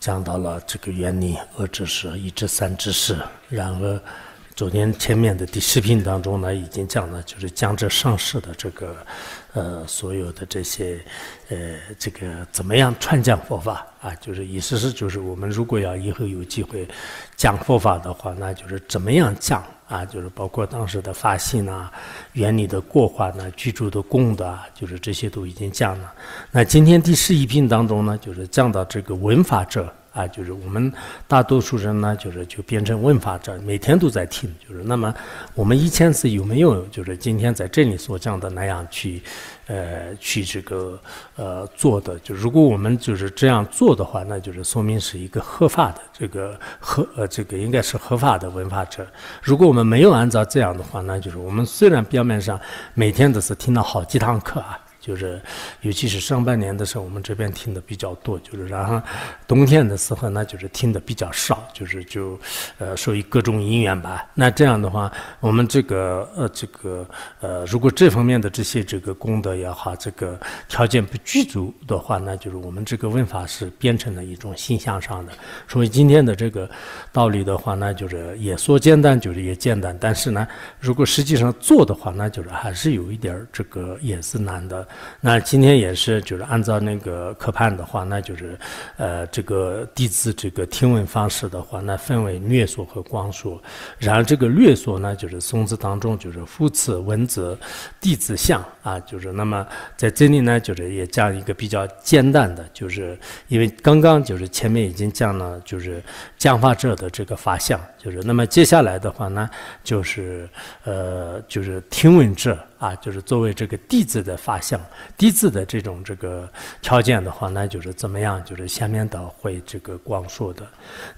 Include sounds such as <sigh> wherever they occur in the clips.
讲到了这个原理，二者是一知三知十。然后昨天前面的第十品当中呢，已经讲了，就是将这上市的这个呃所有的这些呃这个怎么样串讲佛法啊，就是意思是就是我们如果要以后有机会讲佛法的话，那就是怎么样讲啊，就是包括当时的发心啊、原理的过化、呢，居住的功德啊，就是这些都已经讲了。那今天第十一品当中呢，就是讲到这个闻法者。啊，就是我们大多数人呢，就是就变成问法者，每天都在听。就是那么，我们一千次有没有就是今天在这里所讲的那样去，呃，去这个呃做的？就如果我们就是这样做的话，那就是说明是一个合法的这个合，呃这个应该是合法的问法者。如果我们没有按照这样的话，那就是我们虽然表面上每天都是听到好几堂课啊。就是，尤其是上半年的时候，我们这边听的比较多；就是然后冬天的时候，那就是听的比较少。就是就，呃，属于各种因缘吧。那这样的话，我们这个呃这个呃，如果这方面的这些这个功德也好，这个条件不具足的话，那就是我们这个问法是变成了一种形象上的。所以今天的这个道理的话，那就是也说简单，就是也简单；但是呢，如果实际上做的话，那就是还是有一点这个也是难的。那今天也是，就是按照那个课判的话，那就是，呃，这个弟子这个听闻方式的话，那分为略说和光说。然而这个略说呢，就是宋字当中就是夫次文字，弟子相啊，就是那么在这里呢，就是也讲一个比较简单的，就是因为刚刚就是前面已经讲了，就是讲法者的这个法相，就是那么接下来的话呢，就是呃，就是听闻者。啊，就是作为这个地字的发相，地字的这种这个条件的话，那就是怎么样？就是下面的会这个光说的。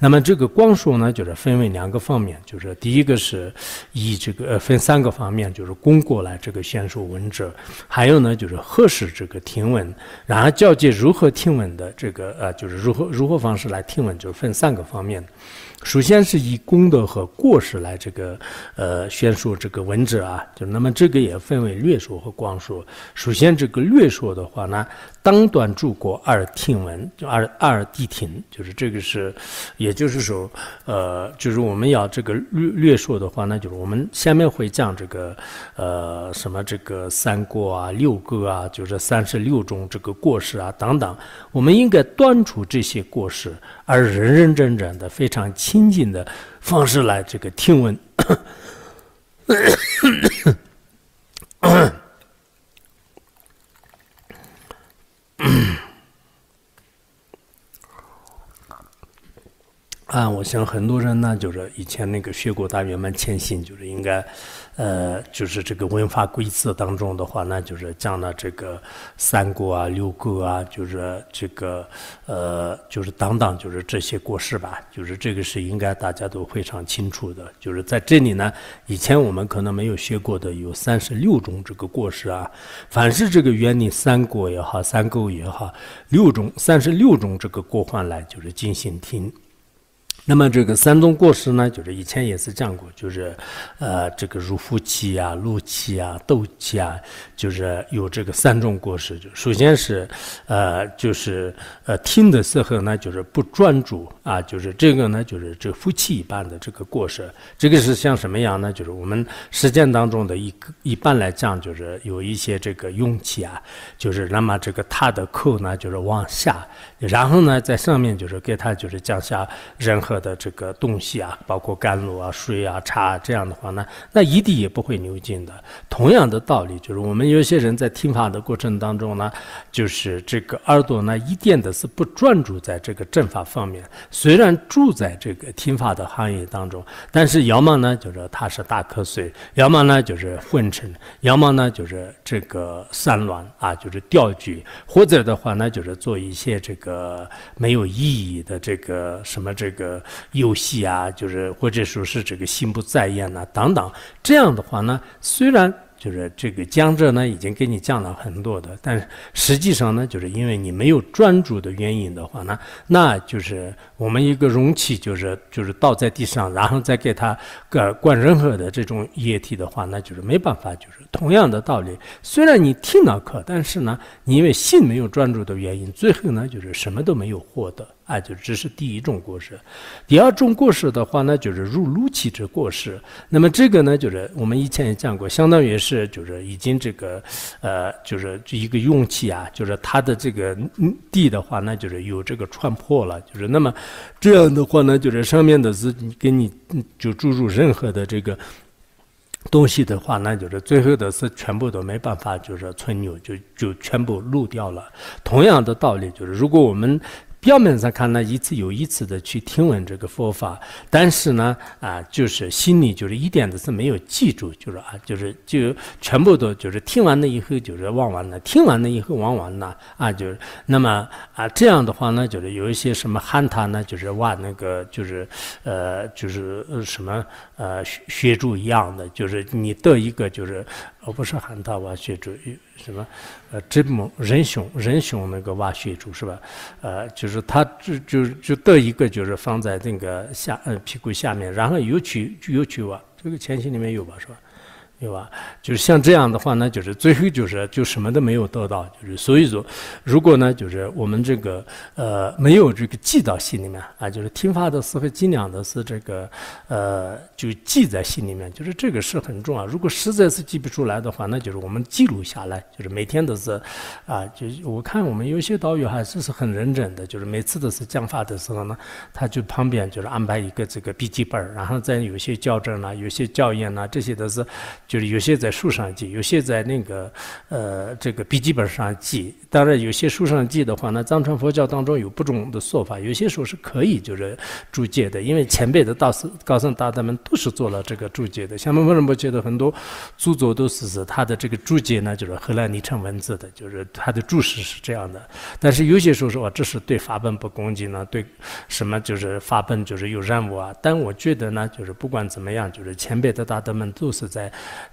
那么这个光说呢，就是分为两个方面，就是第一个是以这个分三个方面，就是攻过来这个先说文者，还有呢就是何时这个听闻。然后教界如何听闻的这个呃，就是如何如何方式来听闻，就是分三个方面。首先是以功德和过失来这个呃宣说这个文字啊，就那么这个也分为略说和光说。首先这个略说的话呢。当断柱国而听闻，就二二谛听，就是这个是，也就是说，呃，就是我们要这个略略说的话，那就是我们下面会讲这个，呃，什么这个三国啊、六个啊，就是三十六种这个过失啊等等，我们应该断除这些过失，而认认真真的、非常亲近的方式来这个听闻。<clears throat> 啊，我想很多人呢，就是以前那个学过大圆满、前心，就是应该。呃，就是这个文法规则当中的话呢，就是讲了这个三国啊、六国啊，就是这个呃，就是等等，就是这些过失吧。就是这个是应该大家都非常清楚的。就是在这里呢，以前我们可能没有学过的有三十六种这个过失啊。凡是这个原理三国也好，三狗也好，六种、三十六种这个过患来，就是进行听。那么这个三种过失呢，就是以前也是讲过，就是，呃，这个如夫妻啊、怒气啊、斗气啊，就是有这个三种过失。就首先是，呃，就是呃，听的时候呢，就是不专注啊，就是这个呢，就是这夫妻一般的这个过失。这个是像什么样呢？就是我们实践当中的一一般来讲，就是有一些这个勇气啊，就是那么这个他的扣呢，就是往下，然后呢，在上面就是给他就是降下人。喝的这个东西啊，包括甘露啊、水啊、茶啊，这样的话呢，那一滴也不会流进的。同样的道理，就是我们有些人在听法的过程当中呢，就是这个耳朵呢，一点的是不专注在这个正法方面。虽然住在这个听法的行业当中，但是要么呢，就是他是打瞌睡，要么呢就是混沉，要么呢就是这个散乱啊，就是吊举，或者的话呢，就是做一些这个没有意义的这个什么这个。游戏啊，就是或者说是这个心不在焉呐，等等。这样的话呢，虽然就是这个江浙呢已经给你降了很多的，但实际上呢，就是因为你没有专注的原因的话呢，那就是我们一个容器，就是就是倒在地上，然后再给它个灌任何的这种液体的话，那就是没办法。就是同样的道理，虽然你听了课，但是呢，你因为心没有专注的原因，最后呢，就是什么都没有获得。那就这是第一种过失，第二种过失的话呢，就是入炉气之过失。那么这个呢，就是我们以前也讲过，相当于是就是已经这个呃，就是一个用气啊，就是它的这个地的话，那就是有这个穿破了。就是那么这样的话呢，就是上面的资给你就注入任何的这个东西的话，那就是最后的是全部都没办法，就是存留就就全部漏掉了。同样的道理，就是如果我们表面上看呢，一次又一次的去听闻这个佛法，但是呢，啊，就是心里就是一点子是没有记住，就是啊，就是就全部都就是听完了以后就是忘完了，听完了以后忘完了，啊，就那么啊这样的话呢，就是有一些什么憨谈呢，就是哇，那个就是呃就是什么呃学学住一样的，就是你得一个就是。我不是喊他挖穴主，什么，呃，真猛人熊人熊那个挖穴主是吧？呃，就是他就就就得一个，就是放在那个下呃屁股下面，然后有取有取挖，这个前期里面有吧，是吧？对吧？就是像这样的话呢，就是最后就是就什么都没有得到。就是所以说，如果呢，就是我们这个呃没有这个记到心里面啊，就是听法的时候、尽量的是这个呃就记在心里面。就是这个是很重要。如果实在是记不出来的话，那就是我们记录下来。就是每天都是，啊，就我看我们有些导游还是是很认真的，就是每次都是讲法的时候呢，他就旁边就是安排一个这个笔记本儿，然后在有些校正啊、有些校验啊这些都是。就是有些在书上记，有些在那个呃这个笔记本上记。当然，有些书上记的话，呢，藏传佛教当中有不中的说法，有些时候是可以就是注解的，因为前辈的大师高僧大德们都是做了这个注解的。像我为什么觉得很多著作都是是他的这个注解呢，就是荷兰昵成文字的，就是他的注释是这样的。但是有些时候说，这是对法本不恭敬呢，对什么就是法本就是有任务啊。但我觉得呢，就是不管怎么样，就是前辈的大德们都是在。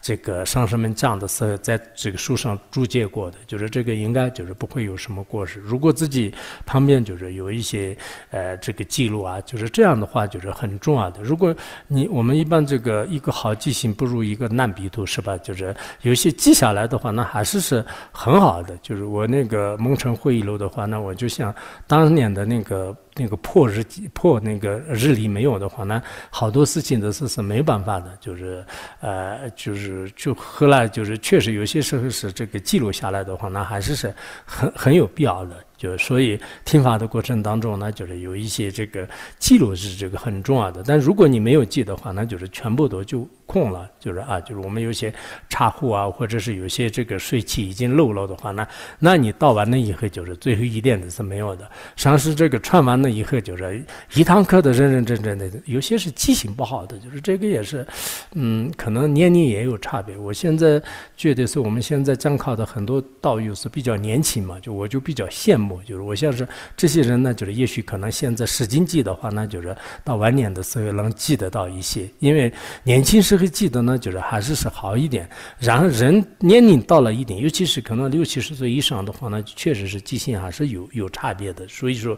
这个上师们讲的时候，在这个书上注解过的，就是这个应该就是不会有什么过失。如果自己旁边就是有一些呃这个记录啊，就是这样的话就是很重要的。如果你我们一般这个一个好记性不如一个烂笔头是吧？就是有些记下来的话，那还是是很好的。就是我那个蒙城会议录的话，那我就像当年的那个。那个破日破那个日历没有的话呢，好多事情都是是没办法的，就是呃就是就后来就是确实有些时候是这个记录下来的话，那还是是很很有必要的。就所以听法的过程当中呢，就是有一些这个记录是这个很重要的。但如果你没有记的话，那就是全部都就空了。就是啊，就是我们有些插户啊，或者是有些这个税期已经漏了的话呢，那你倒完了以后，就是最后一点子是没有的。像是这个串完了以后，就是一堂课的认认真真的，有些是记性不好的，就是这个也是，嗯，可能年龄也有差别。我现在觉得是我们现在讲考的很多道友是比较年轻嘛，就我就比较羡慕。就是我像是这些人呢，就是也许可能现在使劲记的话，那就是到晚年的时候能记得到一些，因为年轻时候记得呢，就是还是是好一点。然后人年龄到了一点，尤其是可能六七十岁以上的话呢，确实是记性还是有有差别的。所以说。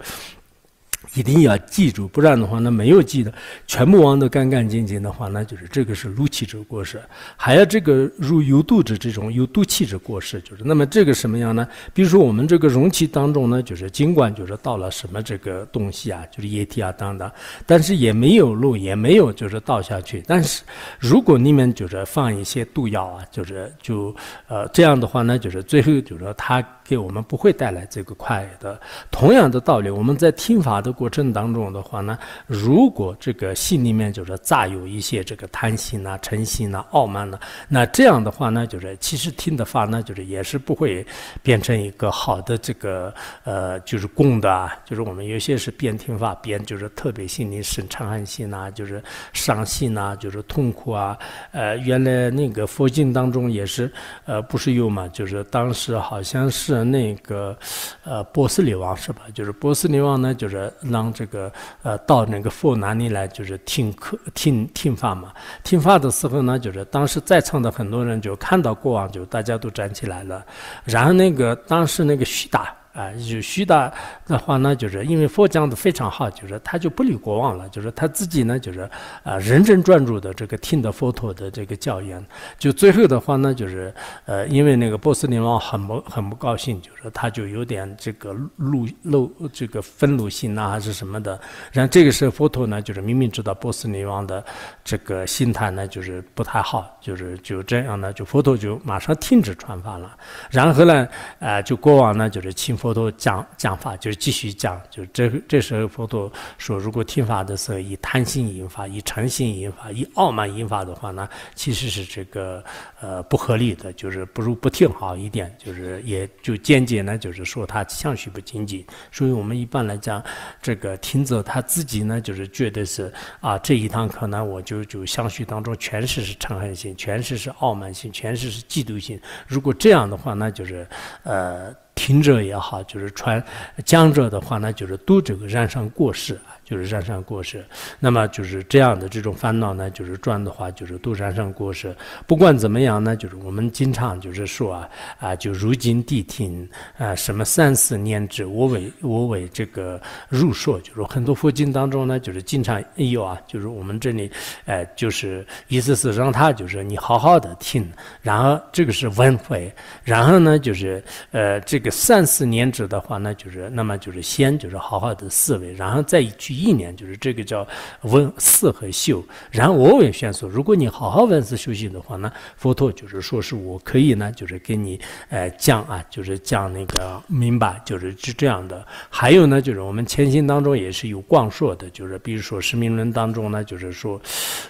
一定要记住，不然的话，那没有记的，全部忘得干干净净的话，那就是这个是漏气之过失，还有这个入有毒子这种有毒气之过失，就是那么这个什么样呢？比如说我们这个容器当中呢，就是尽管就是到了什么这个东西啊，就是液体啊等等，但是也没有漏，也没有就是倒下去。但是如果你们就是放一些毒药啊，就是就呃这样的话呢，就是最后就是说他。给我们不会带来这个快的，同样的道理，我们在听法的过程当中的话呢，如果这个心里面就是杂有一些这个贪心呐、嗔心呐、傲慢呐，那这样的话呢，就是其实听的法呢，就是也是不会变成一个好的这个呃就是供的，就是我们有些是边听法边就是特别心里生嗔恨心呐，就是伤心呐，就是痛苦啊，呃，原来那个佛经当中也是，呃，不是有嘛，就是当时好像是。那个，呃，波斯女王是吧？就是波斯女王呢，就是让这个呃，到那个佛那里来，就是听课听听法嘛。听法的时候呢，就是当时在场的很多人就看到国王，就大家都站起来了。然后那个当时那个虚达啊，有许大的话呢，就是因为佛讲的非常好，就是他就不理国王了，就是他自己呢，就是啊认真专注的这个听的佛陀的这个教言。就最后的话呢，就是呃，因为那个波斯尼王很不很不高兴，就是他就有点这个路露这个愤怒心呐还是什么的。然后这个时候佛陀呢，就是明明知道波斯尼王的这个心态呢就是不太好，就是就这样呢，就佛陀就马上停止传法了。然后呢，啊，就国王呢就是请。佛陀讲讲法，就是继续讲，就这这时候佛陀说，如果听法的时候以贪心引发，以诚心引发，以傲慢引发的话呢，其实是这个呃不合理的，就是不如不听好一点，就是也就间接呢，就是说他相续不积极。所以我们一般来讲，这个听者他自己呢，就是觉得是啊，这一堂课呢，我就就相续当中全是是嗔恨心，全是是傲慢心，全是是嫉妒心。如果这样的话，那就是呃。平者也好，就是穿江者的话呢，就是都这个染上过世。就是染上过失，那么就是这样的这种烦恼呢，就是转的话就是都染上过失。不管怎么样呢，就是我们经常就是说啊啊，就如今谛听啊，什么三四年之我为我为这个入说，就说很多佛经当中呢，就是经常有啊，就是我们这里呃，就是意思是让他就是你好好的听，然后这个是文慧，然后呢就是呃这个三四年之的话呢，就是那么就是先就是好好的思维，然后再去。意念就是这个叫问四和秀。然后我问线索。如果你好好问思修行的话呢，佛陀就是说是我可以呢，就是给你呃讲啊，就是讲那个明白，就是是这样的。还有呢，就是我们前行当中也是有广说的，就是比如说释名论当中呢，就是说，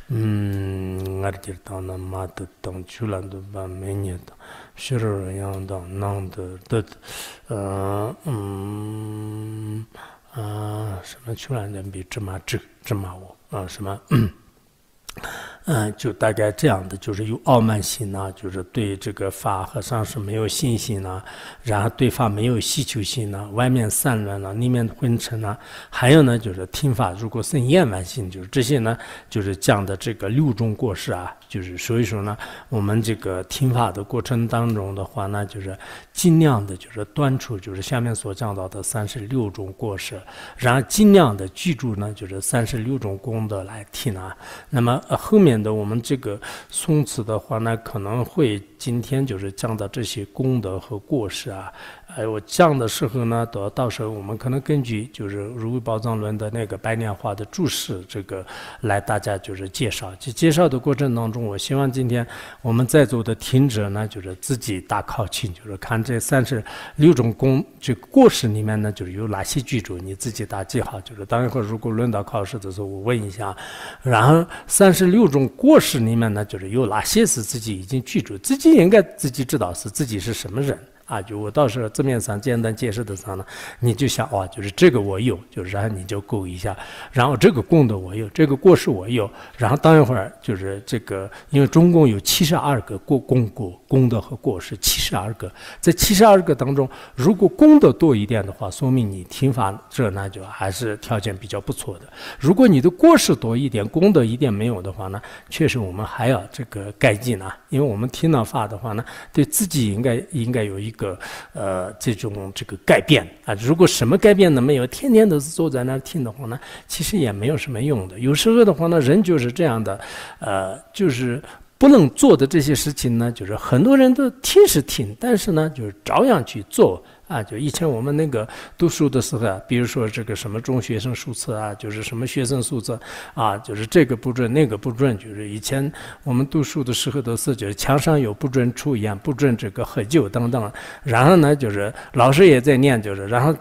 嗯。啊，什么秋兰人比芝麻智，芝麻糊啊，什么。嗯，就大概这样的，就是有傲慢心呢，就是对这个法和尚是没有信心呢，然后对法没有需求心呢，外面散乱了，里面昏沉了，还有呢，就是听法如果是厌烦心，就是这些呢，就是讲的这个六种过失啊，就是所以说呢，我们这个听法的过程当中的话呢，就是尽量的就是断出就是下面所讲到的三十六种过失，然后尽量的记住呢，就是三十六种功德来听啊，那么后面。免得我们这个松弛的话呢，可能会今天就是讲到这些功德和过失啊。哎，我讲的时候呢，到到时候我们可能根据就是《如意宝藏论》的那个白莲花的注释，这个来大家就是介绍。就介绍的过程当中，我希望今天我们在座的听者呢，就是自己打考勤，就是看这三十六种功这过失里面呢，就是有哪些具足，你自己打记号。就是当一会儿如果轮到考试的时候，我问一下。然后三十六种过失里面呢，就是有哪些是自己已经具足，自己应该自己知道是自己是什么人。啊，就我到时候字面上简单解释的时候呢，你就想哇，就是这个我有，就是然后你就供一下，然后这个功德我有，这个过失我有，然后等一会儿就是这个，因为中共有七十二个过功过功德和过失七十二个，在七十二个当中，如果功德多一点的话，说明你听法这那就还是条件比较不错的。如果你的过失多一点，功德一点没有的话呢，确实我们还要这个改进啊。因为我们听了话的话呢，对自己应该应该有一个，呃，这种这个改变啊。如果什么改变都没有，天天都是坐在那听的话呢，其实也没有什么用的。有时候的话呢，人就是这样的，呃，就是不能做的这些事情呢，就是很多人都听是听，但是呢，就是照样去做。啊，就以前我们那个读书的时候，比如说这个什么中学生手册啊，就是什么学生手册啊，就是这个不准，那个不准，就是以前我们读书的时候都是，就是墙上有不准抽烟、不准这个喝酒等等。然后呢，就是老师也在念，就是然后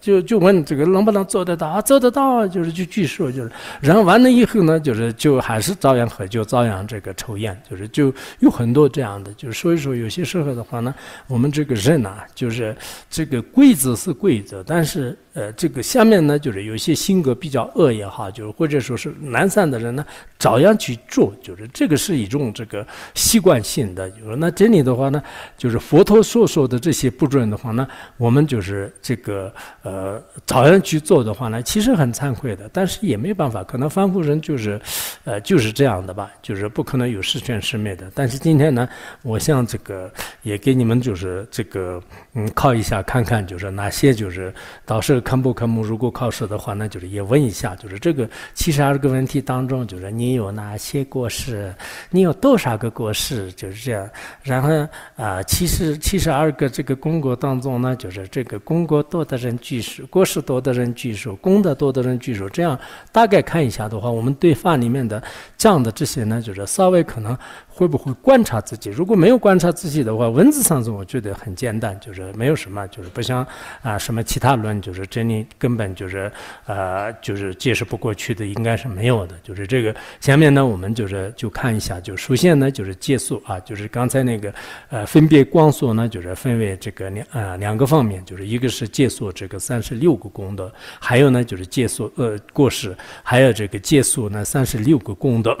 就就问这个能不能做得到啊？做得到，就是就据说就是。然后完了以后呢，就是就还是照样喝酒，照样这个抽烟，就是就有很多这样的，就是所以说有些时候的话呢，我们这个人啊，就是。这个规则是规则，但是呃，这个下面呢，就是有些性格比较恶也好，就是或者说是懒散的人呢，照样去做，就是这个是一种这个习惯性的。就是那这里的话呢，就是佛陀所说的这些不准的话呢，我们就是这个呃，照样去做的话呢，其实很惭愧的，但是也没办法，可能凡夫人就是，<laughs> 呃，就是这样的吧，就是不可能有十全十美的。但是今天呢，我想这个也给你们就是这个嗯，靠一下。看看就是哪些就是到时候看不看目，如果考试的话，那就是也问一下，就是这个七十二个问题当中，就是你有哪些过失，你有多少个过失，就是这样。然后啊，七十七十二个这个功果当中呢，就是这个功果多的人居数，过失多的人居数，功德多的人居数，这样大概看一下的话，我们对法里面的这样的这些呢，就是稍微可能。会不会观察自己？如果没有观察自己的话，文字上是我觉得很简单，就是没有什么，就是不像啊什么其他论，就是真理根本就是呃就是解释不过去的，应该是没有的。就是这个下面呢，我们就是就看一下，就首先呢就是借宿啊，就是刚才那个呃分别光速呢，就是分为这个两呃两个方面，就是一个是借宿这个三十六个功德，还有呢就是借宿呃过世，还有这个借宿呢三十六个功德。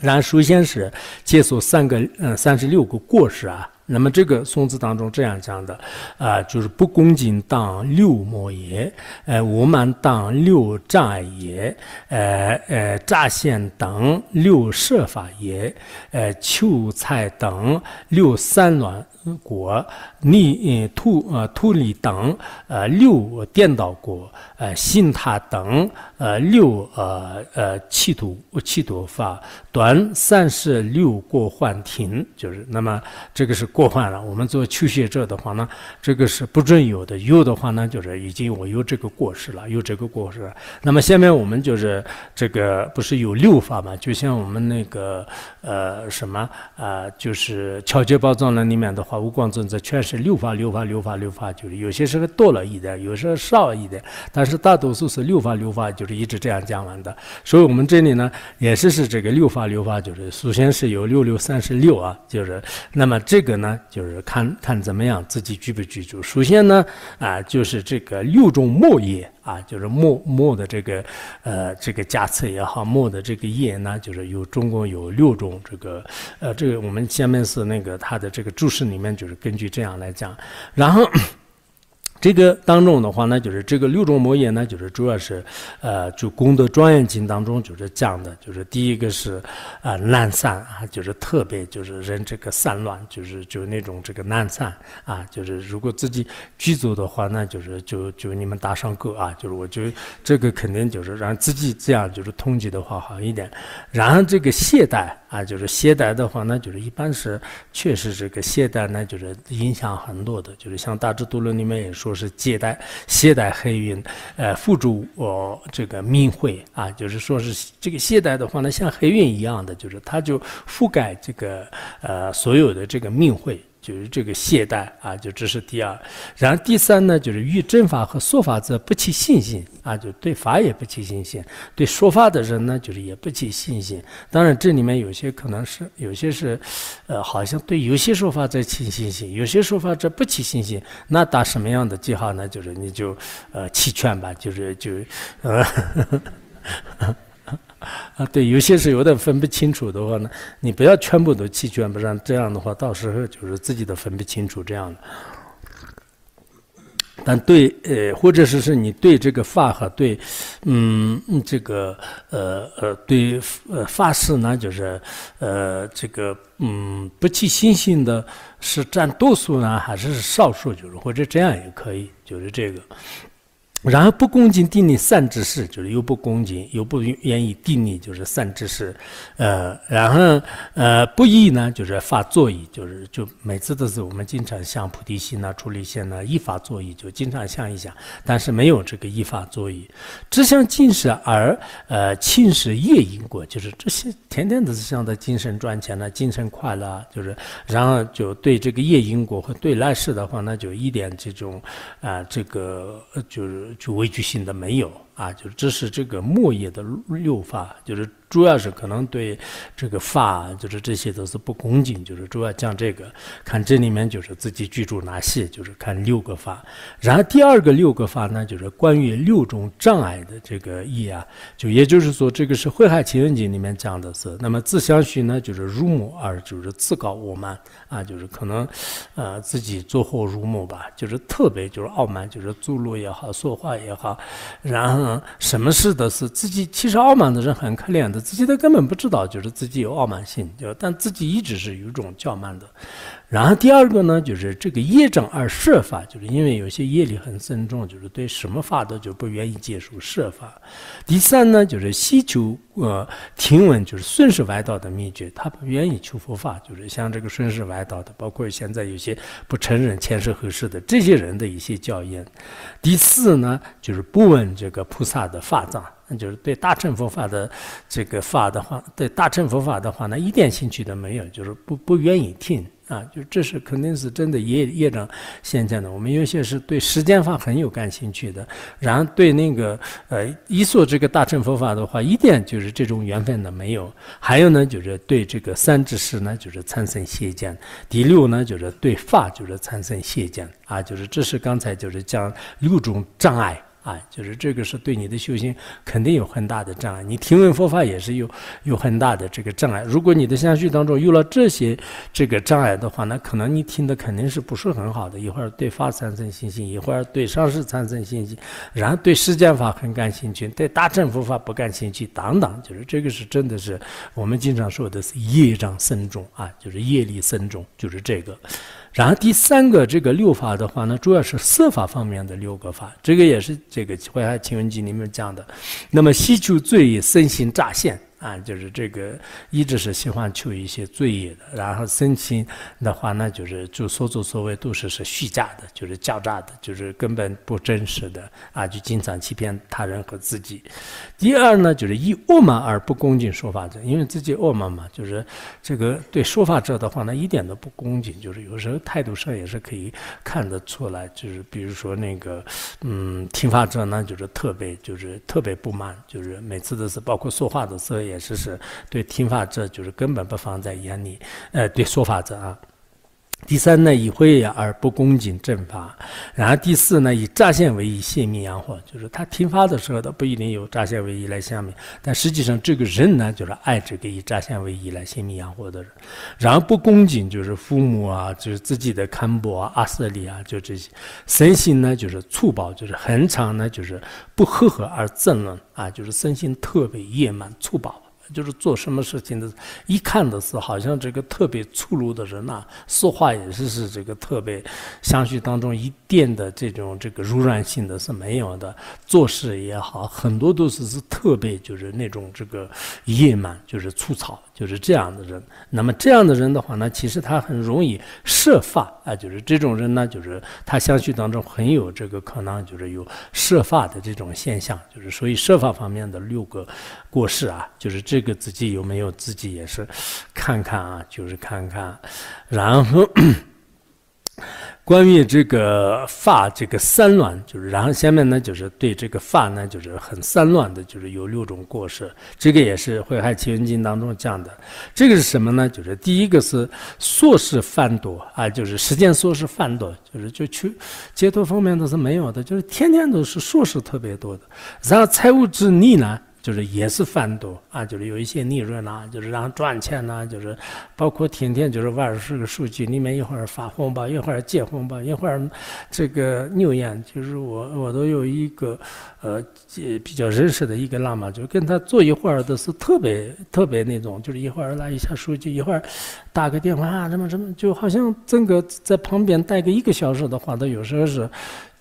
然，首先是介绍三个，嗯，三十六个故事啊。那么这个宋字当中这样讲的，啊，就是不恭敬当六魔也，呃，我慢当六障也，呃呃，诈现等六设法也，呃，求财等六三卵果逆土呃土里等呃六颠倒果，呃，信他等呃六呃呃起多起多法，短三十六过幻听，就是那么这个是。过患了，我们做求学者的话呢，这个是不准有的。有的话呢，就是已经我有这个过失了，有这个过失。那么下面我们就是这个不是有六法嘛？就像我们那个呃什么啊，就是《巧觉宝藏》那里面的话，无光尊者全是六法六法六法六法，就是有些时候多了一点，有时候少一点，但是大多数是六法六法，就是一直这样讲完的。所以我们这里呢，也是是这个六法六法，就是首先是有六六三十六啊，就是那么这个呢。就是看看怎么样自己具不具足。首先呢，啊，就是这个六种末叶啊，就是末末的这个呃这个加测也好，末的这个叶呢，就是有总共有六种这个，呃，这个我们下面是那个他的这个注释里面就是根据这样来讲，然后。这个当中的话呢，就是这个六种魔业呢，就是主要是，呃，就功德庄严经当中就是讲的，就是第一个是，啊，懒散啊，就是特别就是人这个散乱，就是就那种这个懒散啊，就是如果自己居住的话呢，就是就就你们打上勾啊，就是我得这个肯定就是让自己这样就是通计的话好一点，然后这个懈怠。啊，就是懈怠的话呢，就是一般是确实这个懈怠呢，就是影响很多的。就是像《大智度论》里面也说是，懈怠懈怠黑云，呃，辅助我这个命会啊，就是说是这个懈怠的话呢，像黑云一样的，就是它就覆盖这个呃所有的这个命会。就是这个懈怠啊，就这是第二。然后第三呢，就是遇正法和说法者不起信心啊，就对法也不起信心，对说法的人呢，就是也不起信心。当然这里面有些可能是有些是，呃，好像对有些说法者起信心，有些说法者不起信心。那打什么样的记号呢？就是你就，呃，弃劝吧，就是就，嗯。啊，对，有些是有点分不清楚的话呢，你不要全部都弃捐，不然这样的话，到时候就是自己都分不清楚这样的。但对，呃，或者是是你对这个法和对，嗯，这个呃呃对法师呢，就是呃这个嗯不弃信心的是占多数呢，还是少数，就是或者这样也可以，就是这个。然后不恭敬定你善知识，就是又不恭敬，又不愿意定你，就是善知识。呃，然后呃不义呢，就是发作意，就是就每次都是我们经常向菩提心呐、出离心呐依法作意，就经常想一想，但是没有这个依法作意，只想进食而呃轻世业因果，就是这些天天都是想着精神赚钱呐、精神快乐啊，就是然后就对这个业因果和对来世的话，那就一点这种啊这个就是。就畏惧性的没有啊，就是这是这个末叶的诱发，就是。主要是可能对这个法，就是这些都是不恭敬，就是主要讲这个。看这里面就是自己居住哪些，就是看六个法。然后第二个六个法呢，就是关于六种障碍的这个意啊，就也就是说这个是《慧海情人经》里面讲的是。那么自相许呢，就是入木而就是自高我慢啊，就是可能，呃，自己坐后入母吧，就是特别就是傲慢，就是走路也好，说话也好，然后什么事都是自己其实傲慢的人很可怜的。自己他根本不知道，就是自己有傲慢性，就但自己一直是有种较慢的。然后第二个呢，就是这个业障而设法，就是因为有些业力很深重，就是对什么法都就不愿意接受设法。第三呢，就是希求呃听闻，就是顺势外道的秘诀，他不愿意求佛法，就是像这个顺势外道的，包括现在有些不承认前世后世的这些人的一些教言。第四呢，就是不闻这个菩萨的法藏，就是对大乘佛法的这个法的话，对大乘佛法的话呢，一点兴趣都没有，就是不不愿意听。啊，就这是肯定是真的业业障现象的。我们有些是对时间法很有感兴趣的，然后对那个呃，一说这个大乘佛法的话，一点就是这种缘分的没有。还有呢，就是对这个三智士呢，就是产生邪见；第六呢，就是对法就是产生邪见啊，就是这是刚才就是讲六种障碍。啊，就是这个是对你的修行肯定有很大的障碍，你听闻佛法也是有有很大的这个障碍。如果你的相续当中有了这些这个障碍的话，那可能你听的肯定是不是很好的。一会儿对法产生信心，一会儿对上师产生信心，然后对世间法很感兴趣，对大乘佛法不感兴趣，等等，就是这个是真的是我们经常说的是业障深重啊，就是业力深重，就是这个。然后第三个这个六法的话呢，主要是色法方面的六个法，这个也是这个《淮文集》里面讲的，那么吸取罪身心乍现。啊，就是这个一直是喜欢求一些罪业的，然后身行的话呢，就是就所作所为都是是虚假的，就是狡诈的，就是根本不真实的啊，就经常欺骗他人和自己。第二呢，就是以傲慢而不恭敬说法者，因为自己傲慢嘛，就是这个对说法者的话呢，一点都不恭敬，就是有时候态度上也是可以看得出来，就是比如说那个，嗯，听法者呢，就是特别就是特别不满，就是每次都是包括说话时候也。事实对听法者就是根本不放在眼里，呃，对说法者啊。第三呢，以会而不恭敬正法；然后第四呢，以诈现为以泄密养活。就是他听法的时候，他不一定有诈现为以来下面，但实际上这个人呢，就是爱这个以诈现为以来泄密养活的人。然后不恭敬，就是父母啊，就是自己的堪布啊、阿舍利啊，就这些身心呢，就是粗暴，就是恒常呢，就是不和合而争论啊，就是身心特别野蛮粗暴。就是做什么事情的，一看的是好像这个特别粗鲁的人呐，说话也是是这个特别，相续当中一点的这种这个柔软性的是没有的，做事也好，很多都是是特别就是那种这个野蛮，就是粗糙。就是这样的人，那么这样的人的话呢，其实他很容易设发啊，就是这种人呢，就是他相续当中很有这个可能，就是有设发的这种现象，就是所以设法方面的六个过失啊，就是这个自己有没有，自己也是看看啊，就是看看，然后。关于这个法，这个散乱，就是然后下面呢，就是对这个法呢，就是很散乱的，就是有六种过失。这个也是《慧海奇缘经》当中讲的。这个是什么呢？就是第一个是硕士犯多啊，就是实践硕士犯多，就是就去接触方面都是没有的，就是天天都是硕士特别多的。然后财务之逆呢？就是也是贩毒啊，就是有一些利润呐，就是让赚钱呐，就是包括天天就是玩儿这个手机，里面一会儿发红包，一会儿借红包，一会儿这个扭秧，就是我我都有一个呃比较认识的一个喇嘛，就跟他坐一会儿都是特别特别那种，就是一会儿来一下手机，一会儿打个电话啊什么什么，就好像整个在旁边待个一个小时的话，都有时候是。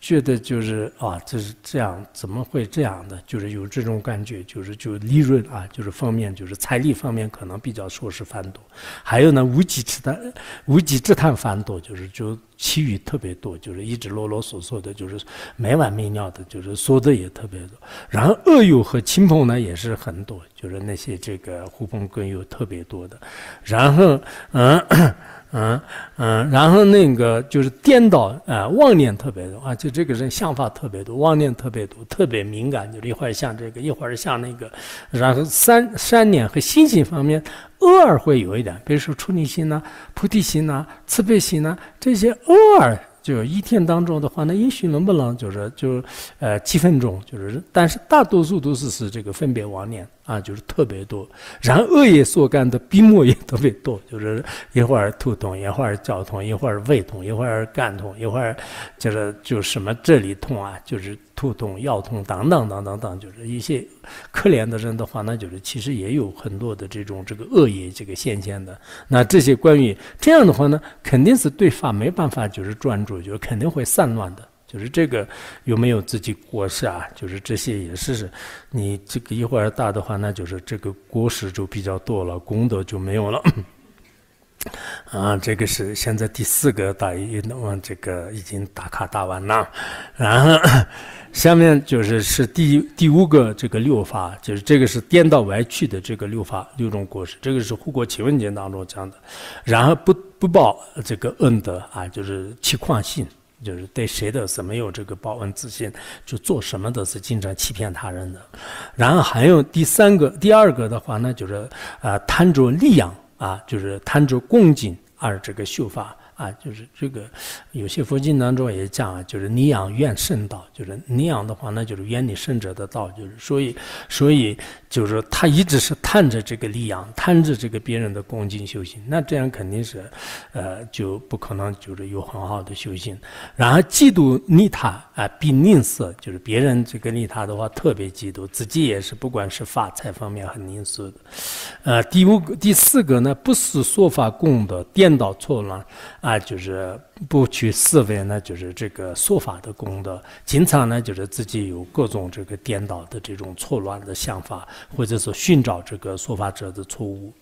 觉得就是啊，这是这样，怎么会这样的？就是有这种感觉，就是就利润啊，就是方面，就是财力方面可能比较说是繁多，还有呢无极之碳，无极之碳繁多，就是就其余特别多，就是一直啰啰嗦嗦的，就是没完没了的，就是说的也特别多。然后恶友和亲朋呢也是很多，就是那些这个狐朋狗友特别多的。然后，嗯。嗯嗯，然后那个就是颠倒啊，妄念特别多，啊，就这个人想法特别多，妄念特别多，特别敏感，就一会儿像这个，一会儿像那个，然后三三念和心性方面，偶尔会有一点，比如说出离心呐、菩提心呐、慈悲心呐这些，偶尔就一天当中的话那也许能不能就是就呃几分钟，就是，但是大多数都是是这个分别妄念。啊，就是特别多，然恶业所感的笔墨也特别多，就是一会儿头痛，一会儿脚痛，一会儿胃痛，一会儿肝痛，一会儿就是就什么这里痛啊，就是头痛、腰痛等等等等等，就是一些可怜的人的话那就是其实也有很多的这种这个恶业这个现象的。那这些关于这样的话呢，肯定是对法没办法就是专注，就肯定会散乱的。就是这个有没有自己果实啊？就是这些也是，你这个一会儿大的话，那就是这个果实就比较多了，功德就没有了。啊，这个是现在第四个打一，那么这个已经打卡打完了。然后下面就是是第第五个这个六法，就是这个是颠倒歪曲的这个六法六种果实，这个是护国七文经当中讲的。然后不不报这个恩德啊，就是七况性。就是对谁都是没有这个报恩自信，就做什么都是经常欺骗他人的。然后还有第三个、第二个的话，呢，就是啊贪着利养啊，就是贪着恭敬而这个修法啊，就是这个有些佛经当中也讲啊，就是你养愿圣道，就是你养的话，那就是愿你圣者的道，就是所以所以。就是他一直是贪着这个利养，贪着这个别人的恭敬修行，那这样肯定是，呃，就不可能就是有很好的修行。然后嫉妒利他啊，比吝啬，就是别人这个利他的话特别嫉妒，自己也是不管是发财方面很吝啬的。呃，第五、第四个呢，不是说法功德颠倒错乱啊，就是。不去思维呢，就是这个说法的功德；经常呢，就是自己有各种这个颠倒的这种错乱的想法，或者说寻找这个说法者的错误。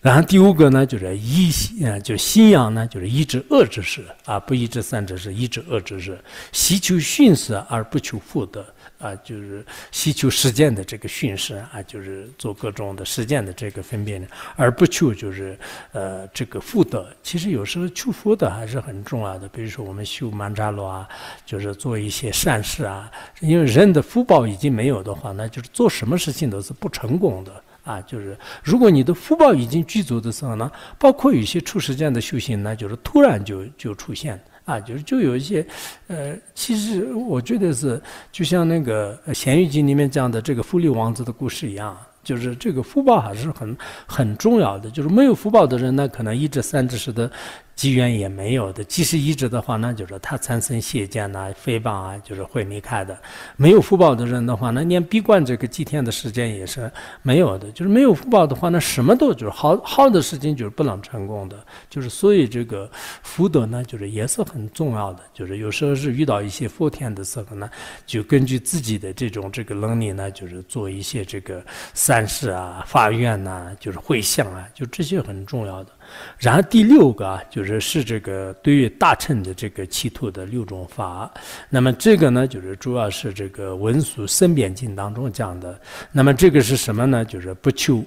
然后第五个呢，就是一呃，就信仰呢，就是一止恶知识啊，不一止善知识，一止恶知识，希求迅速而不求福德。啊，就是希求实践的这个训示啊，就是做各种的实践的这个分辨，而不求就是呃这个福德。其实有时候求福德还是很重要的。比如说我们修曼扎罗啊，就是做一些善事啊。因为人的福报已经没有的话，那就是做什么事情都是不成功的啊。就是如果你的福报已经具足的时候呢，包括有些初实践的修行，那就是突然就就出现。啊，就是就有一些，呃，其实我觉得是，就像那个《咸鱼经》里面讲的这个福利王子的故事一样，就是这个福报还是很很重要的。就是没有福报的人，那可能一至三至十的。机缘也没有的，即使移植的话，那就是他产生邪见呐、诽谤啊，就是会离开的。没有福报的人的话，那连闭关这个几天的时间也是没有的。就是没有福报的话，那什么都就是好好的事情就是不能成功的。就是所以这个福德呢，就是也是很重要的。就是有时候是遇到一些福田的时候呢，就根据自己的这种这个能力呢，就是做一些这个善事啊、发愿呐、就是会向啊，就这些很重要的。然后第六个啊，就是是这个对于大乘的这个气吐的六种法。那么这个呢，就是主要是这个文殊生边经当中讲的。那么这个是什么呢？就是不求，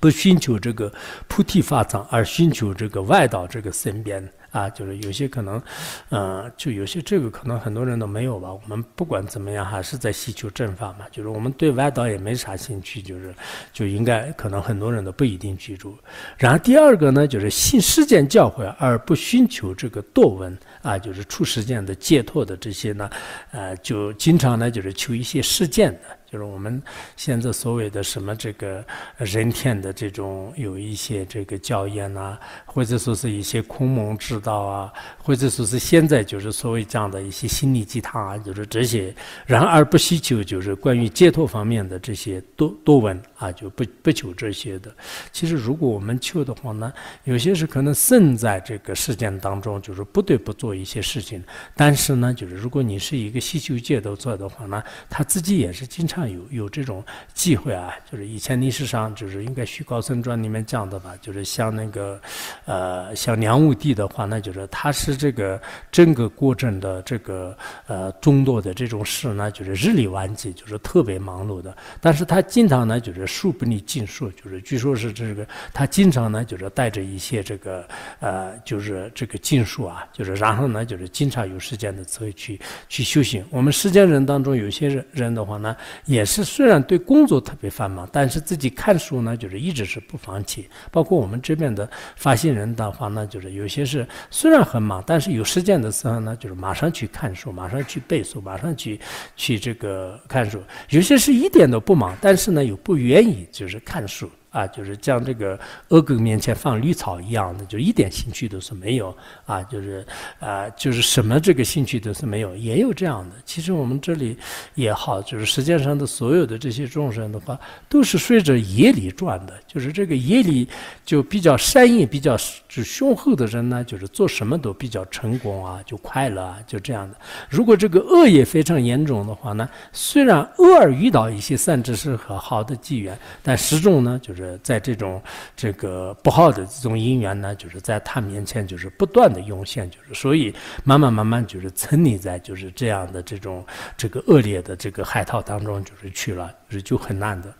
不寻求这个菩提法藏，而寻求这个外道这个身边。啊，就是有些可能，嗯，就有些这个可能很多人都没有吧。我们不管怎么样，还是在寻求正法嘛。就是我们对外道也没啥兴趣，就是就应该可能很多人都不一定记住。然后第二个呢，就是信世间教诲而不寻求这个堕文啊，就是出世间的解脱的这些呢，呃，就经常呢就是求一些世间的。就是我们现在所谓的什么这个人天的这种有一些这个教验呐，或者说是一些空蒙之道啊，或者说是现在就是所谓这样的一些心理鸡汤啊，就是这些，然而不需求就是关于解脱方面的这些多多闻。啊，就不不求这些的。其实，如果我们求的话呢，有些是可能胜在这个事件当中，就是不得不做一些事情。但是呢，就是如果你是一个修旧界都做的话呢，他自己也是经常有有这种忌讳啊。就是以前历史上，就是应该《虚高僧传》里面讲的吧，就是像那个，呃，像梁武帝的话呢，就是他是这个整个过程的这个呃众多的这种事呢，就是日理万机，就是特别忙碌的。但是他经常呢，就是。树不离禁树，就是据说，是这个他经常呢，就是带着一些这个呃，就是这个禁术啊，就是然后呢，就是经常有时间的时候去去修行。我们世间人当中有些人人的话呢，也是虽然对工作特别繁忙，但是自己看书呢，就是一直是不放弃。包括我们这边的发心人的话呢，就是有些是虽然很忙，但是有时间的时候呢，就是马上去看书，马上去背书，马上去去这个看书。有些是一点都不忙，但是呢，又不约。就是看书啊，就是像这个恶狗面前放绿草一样的，就一点兴趣都是没有啊，就是啊，就是什么这个兴趣都是没有。也有这样的，其实我们这里也好，就是世界上的所有的这些众生的话，都是顺着业力转的，就是这个业力就比较善业比较。是雄厚的人呢，就是做什么都比较成功啊，就快乐啊，就这样的。如果这个恶业非常严重的话呢，虽然偶尔遇到一些善知识和好的机缘，但始终呢，就是在这种这个不好的这种因缘呢，就是在他面前就是不断的涌现，就是所以慢慢慢慢就是沉溺在就是这样的这种这个恶劣的这个海套当中，就是去了，是就很难的。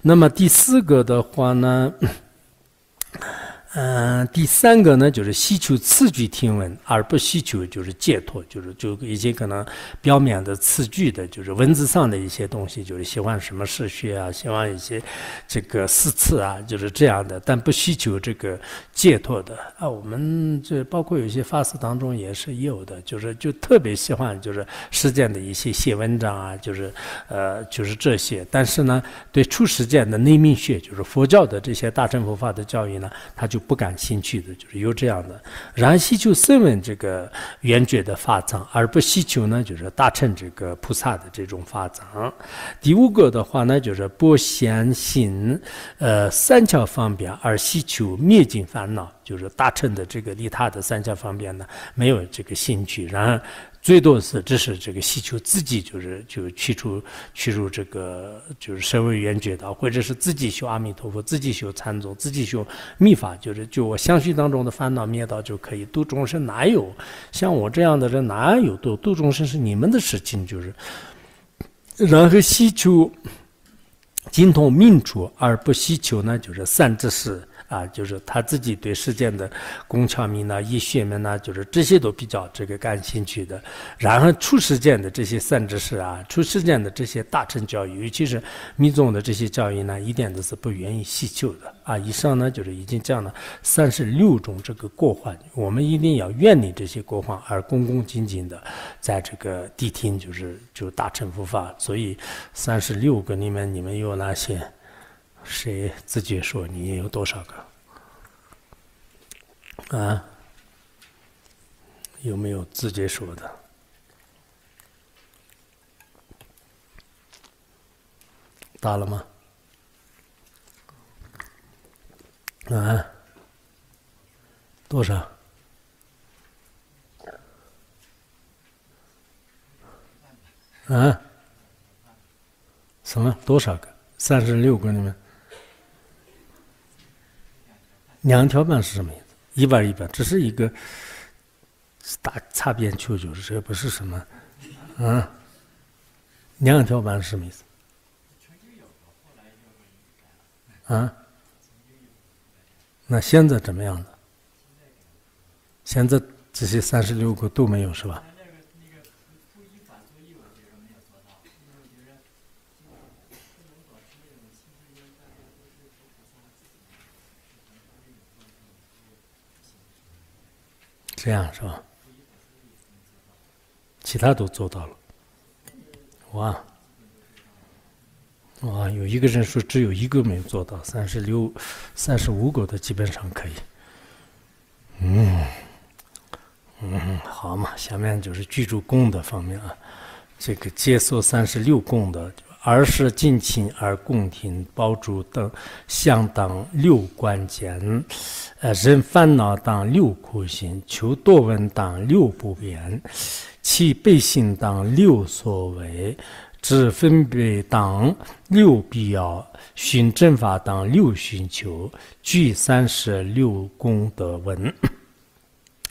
那么第四个的话呢？嗯，第三个呢，就是需求次句听闻，而不需求就是解脱，就是就一些可能表面的词句的，就是文字上的一些东西，就是喜欢什么史学啊，喜欢一些这个四次啊，就是这样的，但不需求这个解脱的啊。我们这包括有些法师当中也是有的，就是就特别喜欢就是实践的一些写文章啊，就是呃，就是这些，但是呢，对初实践的内命学，就是佛教的这些大乘佛法的教育呢，他就。不感兴趣的就是有这样的，然希求声闻这个圆觉的法藏，而不希求呢，就是大乘这个菩萨的这种法藏。第五个的话呢，就是不相信呃三教方便，而希求灭尽烦恼，就是大乘的这个利他的三教方便呢，没有这个兴趣。然。最多是，只是这个希求自己就是就去除去除这个就是身为缘觉道，或者是自己修阿弥陀佛，自己修禅宗，自己修密法，就是就我相续当中的烦恼灭道就可以度众生。哪有像我这样的人？哪有度度众生是你们的事情，就是。然后希求精通命处，而不希求呢？就是善知识。啊，就是他自己对世件的宫墙们呐、医学门呐，就是这些都比较这个感兴趣的。然后初事件的这些三知识啊，初事件的这些大乘教育，尤其是密宗的这些教育呢，一点都是不愿意细究的。啊，以上呢就是已经讲了三十六种这个过患，我们一定要远离这些过患，而恭恭敬敬的在这个谛听，就是就大乘佛法。所以，三十六个里面，你们有哪些？谁自己说你有多少个？啊？有没有自己说的？打了吗？啊？多少？啊？什么？多少个？三十六个，你们？两条板是什么意思？一板一板，只是一个大擦边球球，这不是什么，啊？两条板是什么意思？啊？那现在怎么样了？现在这些三十六个都没有是吧？这样是吧？其他都做到了。哇，哇，有一个人说只有一个没做到，三十六、三十五个的基本上可以。嗯，嗯，好嘛，下面就是居住供的方面啊，这个接受三十六供的。而是尽勤而共听，包住等相当六关键；呃，人烦恼当六苦心，求多闻当六不变，其背心当六所为，知分别当六必要，寻正法当六寻求，具三十六功德文。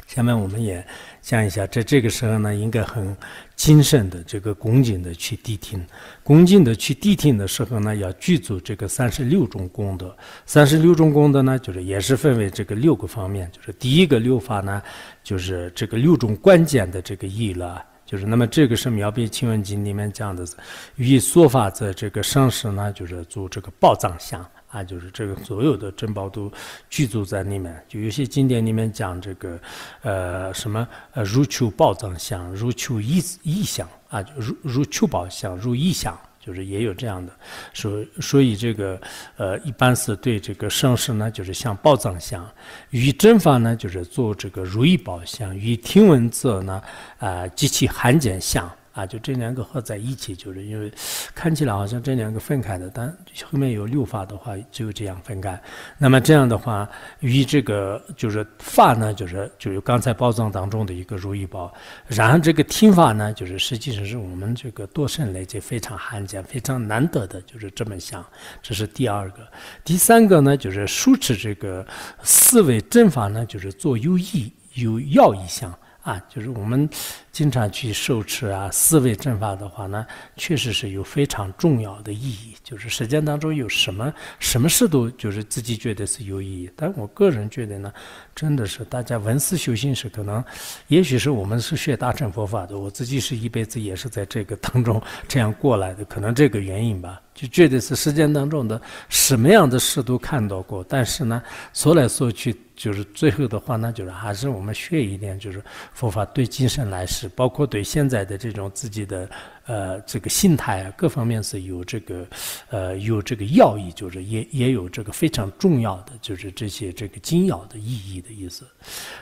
下面我们也讲一下，在这个时候呢，应该很谨慎的这个恭敬的去谛听。恭敬的去谛听的时候呢，要具足这个三十六种功德。三十六种功德呢，就是也是分为这个六个方面，就是第一个六法呢，就是这个六种关键的这个意了。就是那么这个是《妙臂清文经》里面讲的是，说法在这个上时呢，就是做这个宝藏相。啊，就是这个所有的珍宝都具足在里面。就有些经典里面讲这个，呃，什么呃，入求宝藏相，入求意意相啊，入入求宝相，入意相，就是也有这样的。所所以这个呃，一般是对这个盛世呢，就是像宝藏相；与正法呢，就是做这个如意宝相；与听闻者呢，啊，极其罕见相。啊，就这两个合在一起，就是因为看起来好像这两个分开的，但后面有六法的话，只有这样分开。那么这样的话，与这个就是法呢，就是就是刚才宝藏当中的一个如意宝。然后这个听法呢，就是实际上是我们这个多生累积非常罕见、非常难得的，就是这么像。这是第二个，第三个呢，就是竖持这个四维真法呢，就是做有益、有要一项啊，就是我们。经常去受持啊，四位正法的话呢，确实是有非常重要的意义。就是实践当中有什么什么事都，就是自己觉得是有意义。但我个人觉得呢，真的是大家文思修行时，可能，也许是我们是学大乘佛法的，我自己是一辈子也是在这个当中 <laughs> 这样过来的，可能这个原因吧，就觉得是实践当中的什么样的事都看到过。但是呢，说来说去，就是最后的话，呢，就是还是我们学一点，就是佛法对精神来世包括对现在的这种自己的呃这个心态啊各方面是有这个，呃有这个要义，就是也也有这个非常重要的，就是这些这个精要的意义的意思。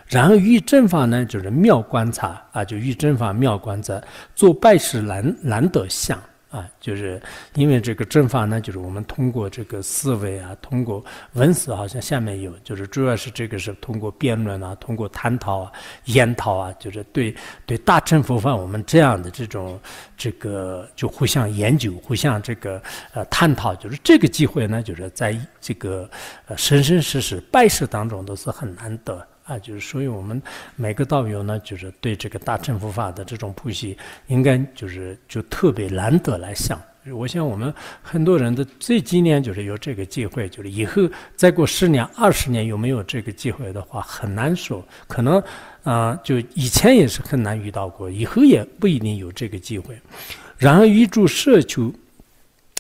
然后预正法呢，就是妙观察啊，就预正法妙观察，做拜事难难得相。啊，就是因为这个正法呢，就是我们通过这个思维啊，通过文字，好像下面有，就是主要是这个是通过辩论啊，通过探讨、啊、研讨啊，就是对对大乘佛法，我们这样的这种这个就互相研究、互相这个呃探讨，就是这个机会呢，就是在这个呃生生世世拜师当中都是很难得。啊，就是，所以我们每个道友呢，就是对这个大乘佛法的这种普及，应该就是就特别难得来想。我想我们很多人的最纪念就是有这个机会，就是以后再过十年、二十年有没有这个机会的话，很难说。可能啊，就以前也是很难遇到过，以后也不一定有这个机会。然后预祝社区。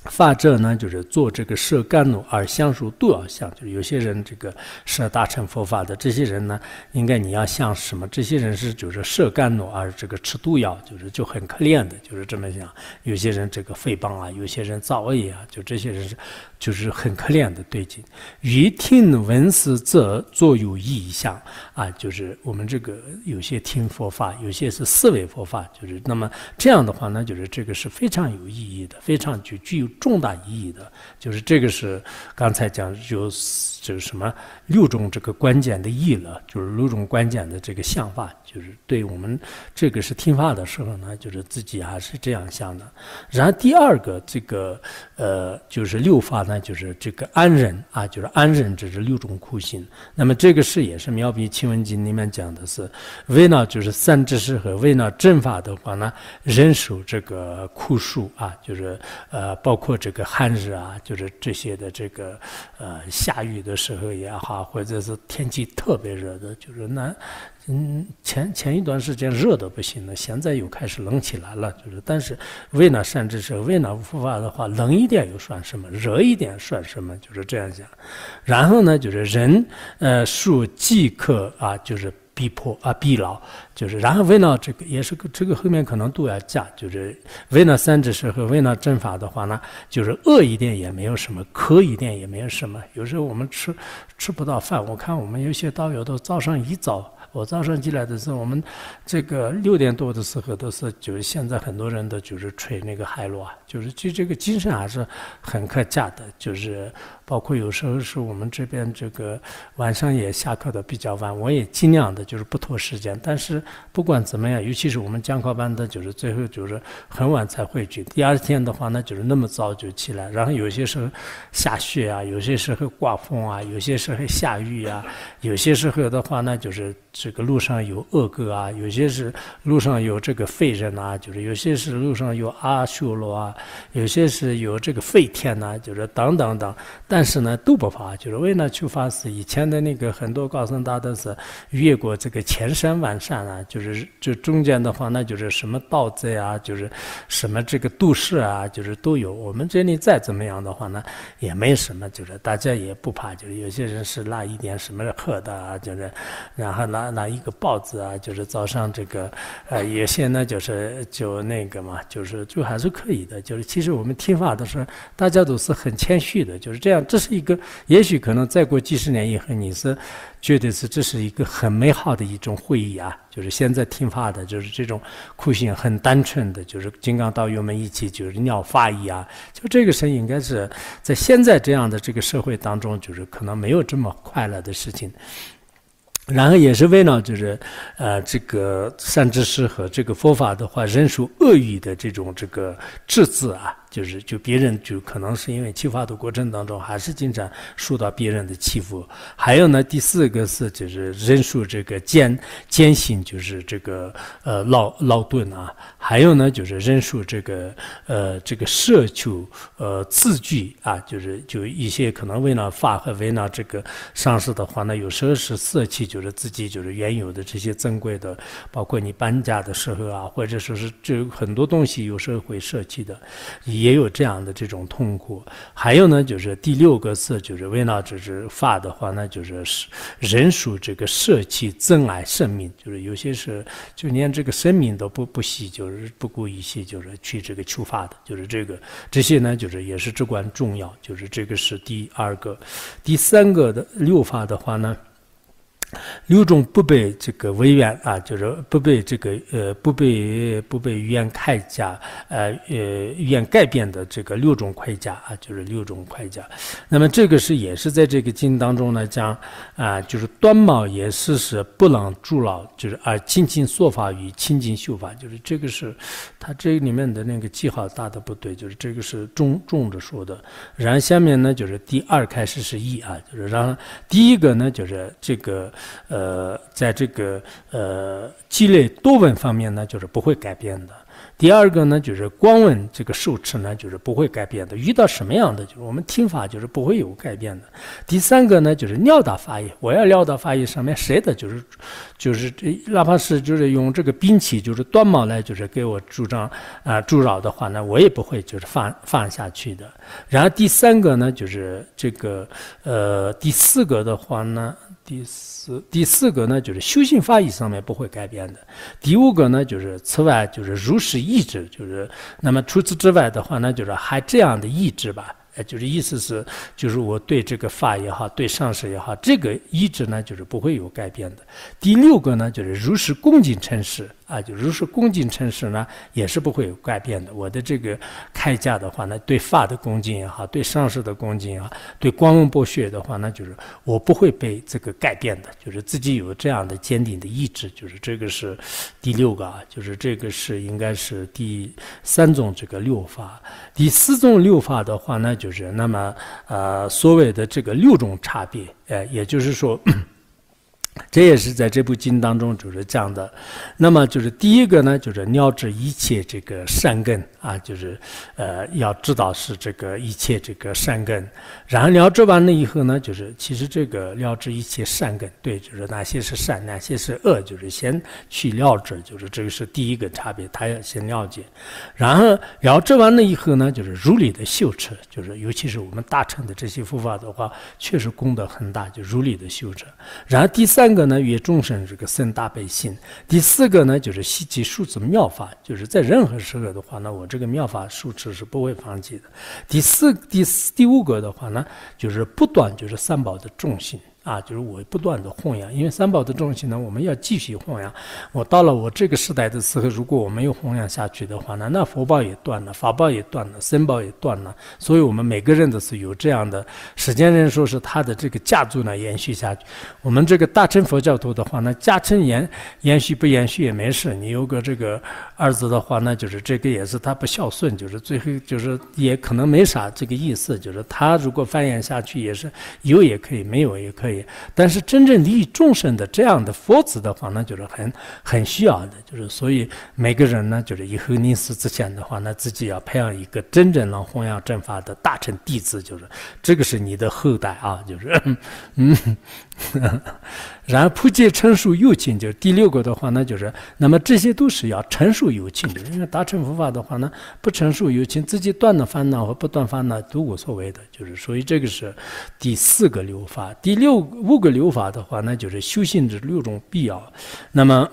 发者呢，就是做这个舍干诺而相受度要相，就是有些人这个舍大乘佛法的这些人呢，应该你要像什么？这些人是就是舍干诺而这个吃毒药，就是就很可怜的，就是这么想。有些人这个诽谤啊，有些人造恶业啊，就这些人是。就是很可怜的对境，于听闻思者作有意向啊，就是我们这个有些听佛法，有些是思维佛法，就是那么这样的话，呢，就是这个是非常有意义的，非常具具有重大意义的，就是这个是刚才讲就是。就是什么六种这个关键的意了，就是六种关键的这个想法，就是对我们这个是听话的时候呢，就是自己还是这样想的。然后第二个这个呃，就是六法呢，就是这个安忍啊，就是安忍这是六种苦刑。那么这个是也是妙笔清文经里面讲的是为呢，就是三智师和为呢正法的话呢，忍受这个酷数啊，就是呃，包括这个寒日啊，就是这些的这个呃，下雨的。时候也好，或者是天气特别热的，就是那，嗯，前前一段时间热的不行了，现在又开始冷起来了，就是。但是胃呢，甚至是，胃了复发的话，冷一点又算什么，热一点算什么，就是这样讲。然后呢，就是人呃，数既可啊，就是。逼迫啊，逼牢，就是。然后为了这个，也是这个后面可能都要加，就是为了三智时候，为了正法的话呢，就是饿一点也没有什么，渴一点也没有什么。有时候我们吃吃不到饭，我看我们有些导游都早上一早。我早上进来的时候，我们这个六点多的时候都是，就是现在很多人都就是吹那个海螺啊，就是就这个精神还是很可嘉的。就是包括有时候是我们这边这个晚上也下课的比较晚，我也尽量的就是不拖时间。但是不管怎么样，尤其是我们江考班的，就是最后就是很晚才汇聚。第二天的话呢，就是那么早就起来，然后有些时候下雪啊，有些时候刮风啊，有些时候下雨啊，有些时候的话呢就是。这个路上有恶狗啊，有些是路上有这个废人呐，就是有些是路上有阿修罗啊，有些是有这个废天呐，就是等等等。但是呢都不怕，就是为了去发誓。以前的那个很多高僧大德是越过这个千山万山啊，就是就中间的话，那就是什么盗贼啊，就是什么这个杜氏啊，就是都有。我们这里再怎么样的话呢，也没什么，就是大家也不怕，就是有些人是拉一点什么喝的，啊，就是然后呢。拿一个报纸啊，就是早上这个，呃，有些呢就是就那个嘛，就是就还是可以的。就是其实我们听法时候，大家都是很谦虚的，就是这样。这是一个，也许可能再过几十年以后，你是觉得是这是一个很美好的一种回忆啊。就是现在听法的，就是这种苦行很单纯的，就是金刚道友们一起就是尿法医啊，就这个声音应该是在现在这样的这个社会当中，就是可能没有这么快乐的事情。然后也是为了，就是，呃，这个善知识和这个佛法的话，忍受恶语的这种这个智字啊。就是就别人就可能是因为剃发的过程当中，还是经常受到别人的欺负。还有呢，第四个是就是忍受这个艰艰辛，就是这个呃劳劳顿啊。还有呢，就是忍受这个呃这个奢求呃字句啊，就是就一些可能为了法和为了这个上市的话呢，有时候是舍弃，就是自己就是原有的这些珍贵的，包括你搬家的时候啊，或者说是这很多东西有时候会舍弃的，以。也有这样的这种痛苦，还有呢，就是第六个字，就是为了只是发的话，那就是人属这个舍弃、珍爱生命，就是有些是就连这个生命都不不惜，就是不顾一切，就是去这个求法的，就是这个这些呢，就是也是至关重要，就是这个是第二个、第三个的六法的话呢。六种不被这个委员啊，就是不被这个呃不被不被语言看家呃呃语言改变的这个六种盔甲啊，就是六种盔甲。那么这个是也是在这个经当中呢讲啊，就是端矛也，是是不能助老，就是而清净说法与清净修法，就是这个是它这里面的那个记号打的不对，就是这个是重重着说的。然后下面呢就是第二开始是一啊，就是然第一个呢就是这个。呃，在这个呃积累多闻方面呢，就是不会改变的。第二个呢，就是光闻这个受持呢，就是不会改变的。遇到什么样的，就是我们听法，就是不会有改变的。第三个呢，就是尿道发音。我要尿道发音上面谁的，就是就是这哪怕是就是用这个兵器，就是短毛来就是给我助张啊助扰的话呢，我也不会就是放放下去的。然后第三个呢，就是这个呃，第四个的话呢。第四、第四个呢，就是修行法义上面不会改变的。第五个呢，就是此外就是如实意志，就是那么除此之外的话呢，就是还这样的意志吧，就是意思是，就是我对这个法也好，对上师也好，这个意志呢就是不会有改变的。第六个呢，就是如实恭敬称师。啊，就如是恭敬诚实呢，也是不会有改变的。我的这个开价的话呢，对法的恭敬也好，对上师的恭敬也好，对光文博学的话呢，就是我不会被这个改变的，就是自己有这样的坚定的意志，就是这个是第六个啊，就是这个是应该是第三种这个六法。第四种六法的话呢，就是那么呃，所谓的这个六种差别，呃，也就是说。这也是在这部经当中就是讲的，那么就是第一个呢，就是了知一切这个善根啊，就是呃要知道是这个一切这个善根，然后了知完了以后呢，就是其实这个了知一切善根，对，就是哪些是善，哪些是恶，就是先去了知，就是这个是第一个差别，他要先了解，然后了知完了以后呢，就是如理的修持，就是尤其是我们大乘的这些佛法的话，确实功德很大，就如理的修持，然后第三。三个呢，与众生这个生大悲心；第四个呢，就是吸集数字妙法，就是在任何时候的话，呢，我这个妙法数资是不会放弃的。第四、第四、第五个的话呢，就是不断就是三宝的重心。啊，就是我不断的弘扬，因为三宝的重心呢，我们要继续弘扬。我到了我这个时代的时候，如果我没有弘扬下去的话呢，那佛报也断了，法报也断了，僧报也断了。所以我们每个人都是有这样的时间，人说是他的这个家族呢延续下去。我们这个大乘佛教徒的话呢，家乘延延续不延续也没事，你有个这个。儿子的话，那就是这个也是他不孝顺，就是最后就是也可能没啥这个意思，就是他如果繁衍下去也是有也可以，没有也可以。但是真正利益众生的这样的佛子的话呢，就是很很需要的，就是所以每个人呢，就是以后临死之前的话，那自己要培养一个真正能弘扬正法的大乘弟子，就是这个是你的后代啊，就是嗯，<laughs> 然后普及成熟右亲，就是第六个的话，那就是那么这些都是要成熟。有情的，因为达成佛法的话呢，不成熟有情，自己断了烦恼和不断烦恼都无所谓的，就是所以这个是第四个流法。第六五个流法的话，呢，就是修行这六种必要。那么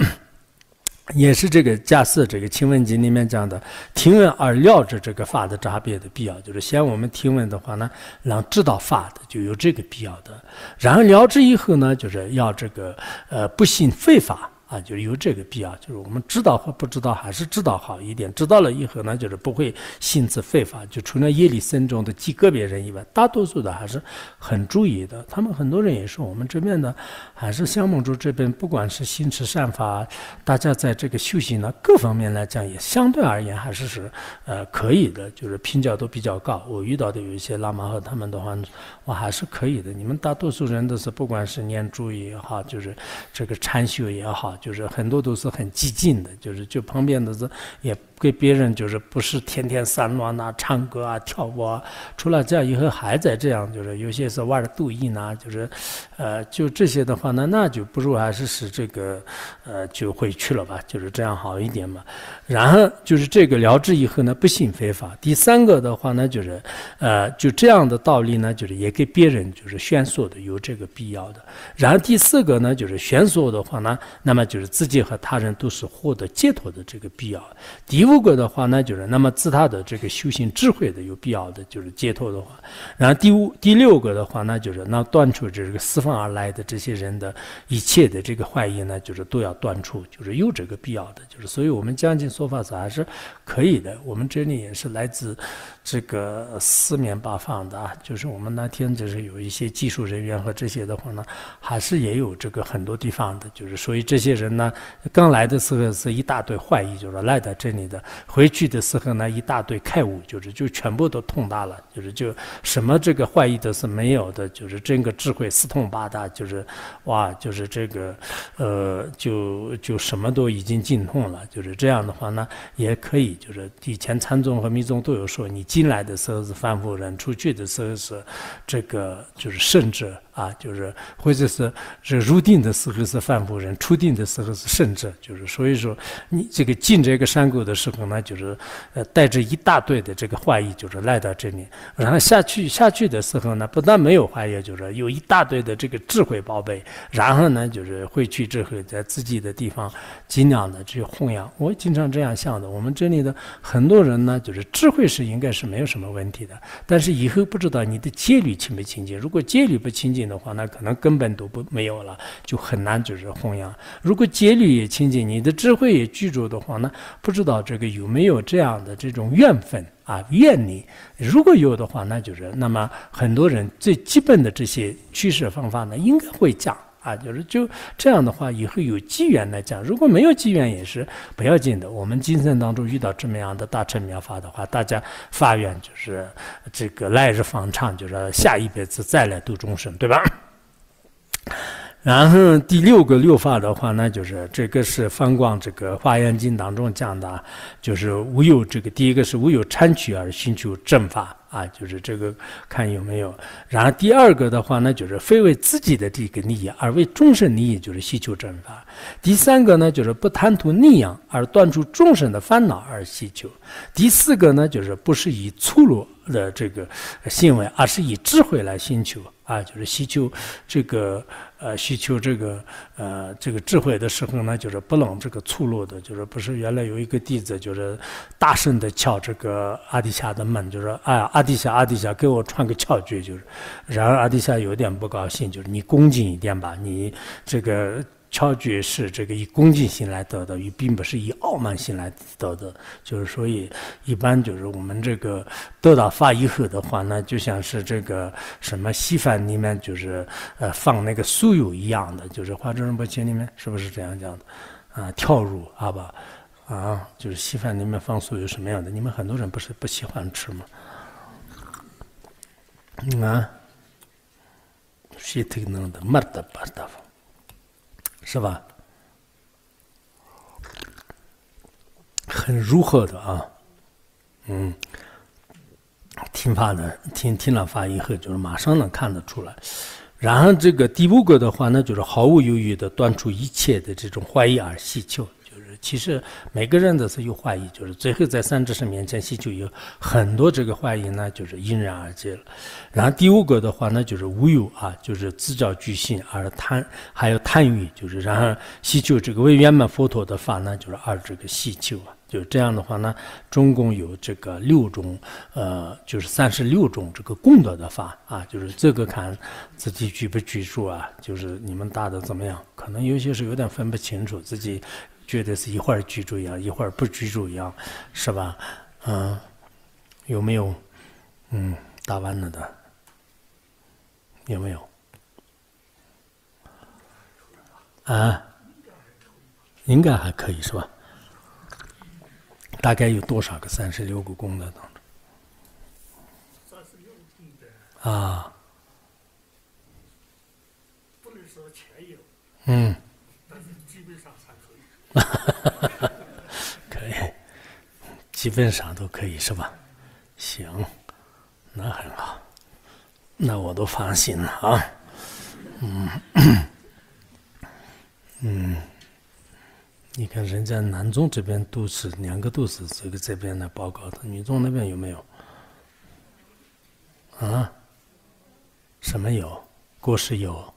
也是这个假四这个经文经里面讲的，听闻而了知这个法的差别的必要，就是先我们听闻的话呢，让知道法的，就有这个必要的。然后了知以后呢，就是要这个呃，不信非法。啊，就是有这个必要，就是我们知道或不知道，还是知道好一点。知道了以后呢，就是不会心慈非法。就除了夜里僧中的极个别人以外，大多数的还是很注意的。他们很多人也是我们这边呢，还是香梦珠这边，不管是心慈善法，大家在这个修行呢各方面来讲，也相对而言还是是呃可以的，就是评价都比较高。我遇到的有一些喇嘛和他们的话，我还是可以的。你们大多数人都是，不管是念珠也好，就是这个禅修也好。就是很多都是很激进的，就是就旁边的是也。给别人就是不是天天散乱呐、唱歌啊、跳舞啊，除了这样以后还在这样，就是有些是玩的赌瘾啊，就是，呃，就这些的话呢，那就不如还是使这个，呃，就回去了吧，就是这样好一点嘛。然后就是这个了之以后呢，不信非法。第三个的话呢，就是，呃，就这样的道理呢，就是也给别人就是宣说的有这个必要的。然后第四个呢，就是宣说的话呢，那么就是自己和他人都是获得解脱的这个必要。第。五个的话，那就是那么自他的这个修行智慧的有必要的就是解脱的话，然后第五、第六个的话，那就是那断除这个四方而来的这些人的一切的这个坏因呢，就是都要断除，就是有这个必要的，就是所以我们讲经说法还是可以的。我们这里也是来自。这个四面八方的啊，就是我们那天就是有一些技术人员和这些的话呢，还是也有这个很多地方的，就是所以这些人呢，刚来的时候是一大堆坏意，就是赖在这里的；回去的时候呢，一大堆开悟，就是就全部都通达了，就是就什么这个坏意都是没有的，就是整个智慧四通八达，就是哇，就是这个，呃，就就什么都已经尽通了，就是这样的话呢，也可以就是以前禅宗和密宗都有说，你尽。进来的时候是范夫人，出去的时候是，这个就是甚至。啊，就是或者是是入定的时候是凡夫人，出定的时候是圣者，就是所以说你这个进这个山谷的时候呢，就是呃带着一大堆的这个怀疑，就是来到这里，然后下去下去的时候呢，不但没有怀疑，就是有一大堆的这个智慧宝贝，然后呢就是回去之后在自己的地方尽量的去弘扬。我经常这样想的，我们这里的很多人呢，就是智慧是应该是没有什么问题的，但是以后不知道你的戒律清不清净，如果戒律不清净。的话，那可能根本都不没有了，就很难就是弘扬。如果戒律也清净，你的智慧也具足的话，那不知道这个有没有这样的这种怨愤。啊怨你，如果有的话，那就是那么很多人最基本的这些趋势方法呢，应该会讲。啊，就是就这样的话，以后有机缘来讲；如果没有机缘，也是不要紧的。我们今生当中遇到这么样的大乘妙法的话，大家发愿就是这个来日方长，就是下一辈子再来度众生，对吧？<laughs> 然后第六个六法的话呢，就是这个是《放光》这个《华严经》当中讲的，就是无有这个第一个是无有贪取而寻求正法。啊，就是这个，看有没有。然后第二个的话呢，就是非为自己的这个利益而为众生利益，就是希求正法。第三个呢，就是不贪图利养而断除众生的烦恼而希求。第四个呢，就是不是以粗鲁的这个行为，而是以智慧来寻求。啊，就是希求这个呃，希求这个呃，这个智慧的时候呢，就是不能这个粗鲁的，就是不是原来有一个弟子就是大声的敲这个阿底下的门，就说啊阿底下阿底下给我传个窍诀就是，然而阿底下有点不高兴，就是你恭敬一点吧，你这个。超绝是这个以恭敬心来得的，也并不是以傲慢心来得的。就是所以，一般就是我们这个得到法以后的话呢，就像是这个什么稀饭里面就是呃放那个酥油一样的，就是《华智仁不钱里面是不是这样讲的？啊，跳入啊吧，啊，就是稀饭里面放酥油什么样的？你们很多人不是不喜欢吃吗？啊，谁听能的，没得办法。是吧？很柔和的啊，嗯，听发的听听了发以后，就是马上能看得出来。然后这个第五个的话，那就是毫无犹豫的断除一切的这种怀疑而希求。其实每个人都是有怀疑，就是最后在三智神面前，希求有很多这个怀疑呢，就是因人而解了。然后第五个的话呢，就是无有啊，就是自教具心而贪，还有贪欲，就是然而希求这个为圆满佛陀的法呢，就是二这个希求，啊。就这样的话呢，中共有这个六种，呃，就是三十六种这个功德的法啊，就是这个看自己居不居住啊，就是你们大的怎么样，可能有些是有点分不清楚自己。觉得是一会儿居住一样，一会儿不居住一样，是吧？啊，有没有？嗯，打完了的，有没有？啊，应该还可以是吧？大概有多少个三十六个功的当中？啊，不能说全有，嗯，但是基本上还可以。哈哈哈哈哈！可以，基本上都可以是吧？行，那很好，那我都放心了啊。嗯嗯，你看人家男中这边都是两个都是这个这边的报告的，女中那边有没有？啊？什么有？过世有。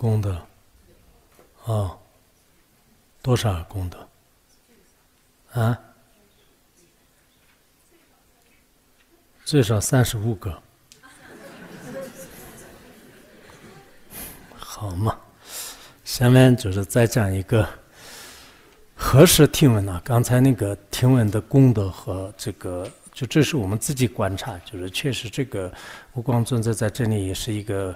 功德，哦，多少功德？啊，最少三十五个。<laughs> 好嘛，下面就是再讲一个何时听闻呢？刚才那个听闻的功德和这个，就这是我们自己观察，就是确实这个吴光尊者在这里也是一个。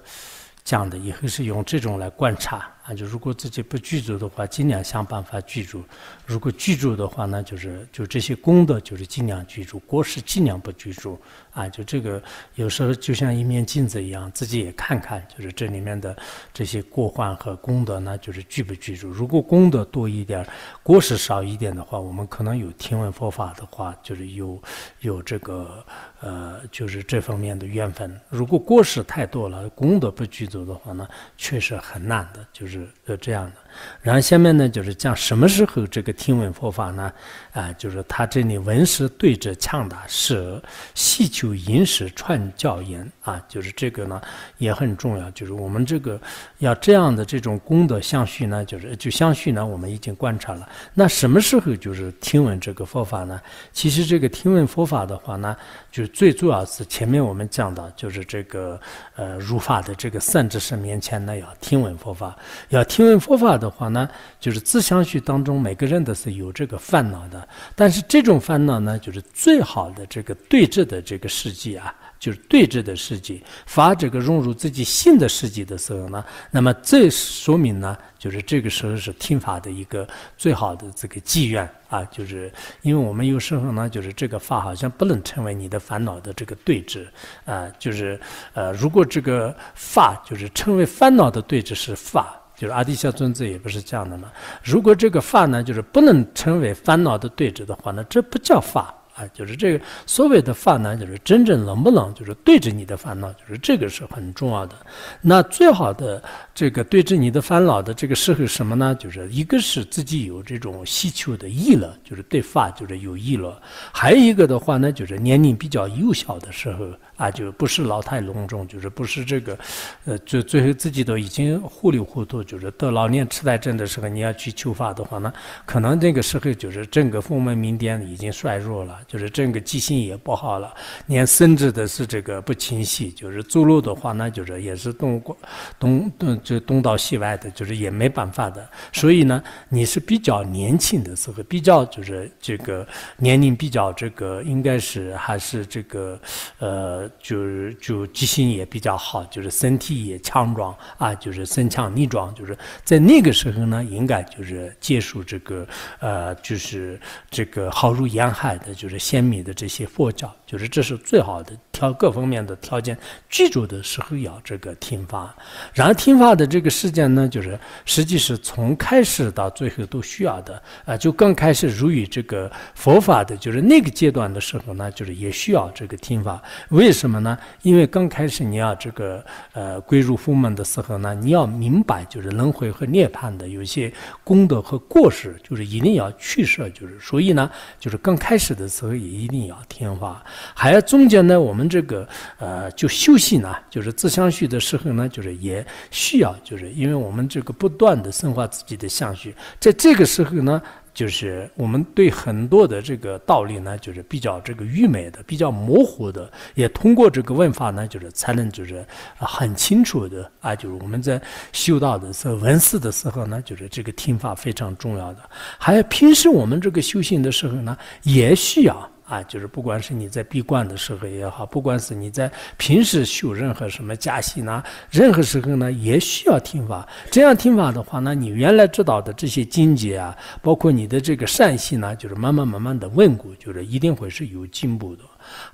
讲的以后是用这种来观察。啊，就如果自己不具足的话，尽量想办法具足；如果具足的话，那就是就这些功德，就是尽量具足；过失尽量不具足。啊，就这个有时候就像一面镜子一样，自己也看看，就是这里面的这些过患和功德呢，就是具不具足。如果功德多一点，过失少一点的话，我们可能有听闻佛法的话，就是有有这个呃，就是这方面的缘分。如果过失太多了，功德不具足的话呢，确实很难的，就是。是呃这样的。然后下面呢，就是讲什么时候这个听闻佛法呢？啊，就是他这里文时对着强大是细求饮食串教言啊，就是这个呢也很重要。就是我们这个要这样的这种功德相续呢，就是就相续呢，我们已经观察了。那什么时候就是听闻这个佛法呢？其实这个听闻佛法的话呢，就是最主要是前面我们讲到，就是这个呃入法的这个三知识面前呢要听闻佛法，要听闻佛法的。的话呢，就是自相续当中每个人都是有这个烦恼的，但是这种烦恼呢，就是最好的这个对峙的这个世纪啊，就是对峙的世纪。法这个融入自己性的世纪的时候呢，那么这说明呢，就是这个时候是听法的一个最好的这个机缘啊，就是因为我们有时候呢，就是这个法好像不能成为你的烦恼的这个对峙啊，就是呃，如果这个法就是成为烦恼的对峙是法。就是阿底夏尊者也不是这样的嘛。如果这个法呢，就是不能成为烦恼的对治的话，那这不叫法啊。就是这个所谓的法呢，就是真正能不能就是对治你的烦恼，就是这个是很重要的。那最好的这个对治你的烦恼的这个时候什么呢？就是一个是自己有这种需求的意了，就是对法就是有意了；还有一个的话呢，就是年龄比较幼小的时候。啊，就不是老态龙钟，就是不是这个，呃，最最后自己都已经糊里糊涂，就是得老年痴呆症的时候，你要去求法的话呢，可能那个时候就是整个风门明点已经衰弱了，就是整个记性也不好了，连甚至的是这个不清晰，就是走路的话呢，就是也是东过东东就东倒西歪的，就是也没办法的。所以呢，你是比较年轻的时候，比较就是这个年龄比较这个应该是还是这个，呃。就是就记性也比较好，就是身体也强壮啊，就是身强力壮，就是在那个时候呢，应该就是接触这个呃，就是这个浩入沿海的，就是鲜明的这些佛教。就是这是最好的，挑各方面的条件。居住的时候要这个听法，然后听法的这个事件呢，就是实际是从开始到最后都需要的。啊，就刚开始入于这个佛法的，就是那个阶段的时候呢，就是也需要这个听法。为什么呢？因为刚开始你要这个呃归入佛门的时候呢，你要明白就是轮回和涅槃的有些功德和过失，就是一定要去舍。就是所以呢，就是刚开始的时候也一定要听法。还有中间呢，我们这个呃，就修行呢，就是自相续的时候呢，就是也需要，就是因为我们这个不断的深化自己的相续，在这个时候呢，就是我们对很多的这个道理呢，就是比较这个愚昧的，比较模糊的，也通过这个问法呢，就是才能就是很清楚的啊，就是我们在修道的时候闻思的时候呢，就是这个听法非常重要的，还有平时我们这个修行的时候呢，也需要。啊，就是不管是你在闭关的时候也好，不管是你在平时修任何什么加行呢，任何时候呢也需要听法。这样听法的话，呢，你原来知道的这些经界啊，包括你的这个善心呢，就是慢慢慢慢的问过，就是一定会是有进步的。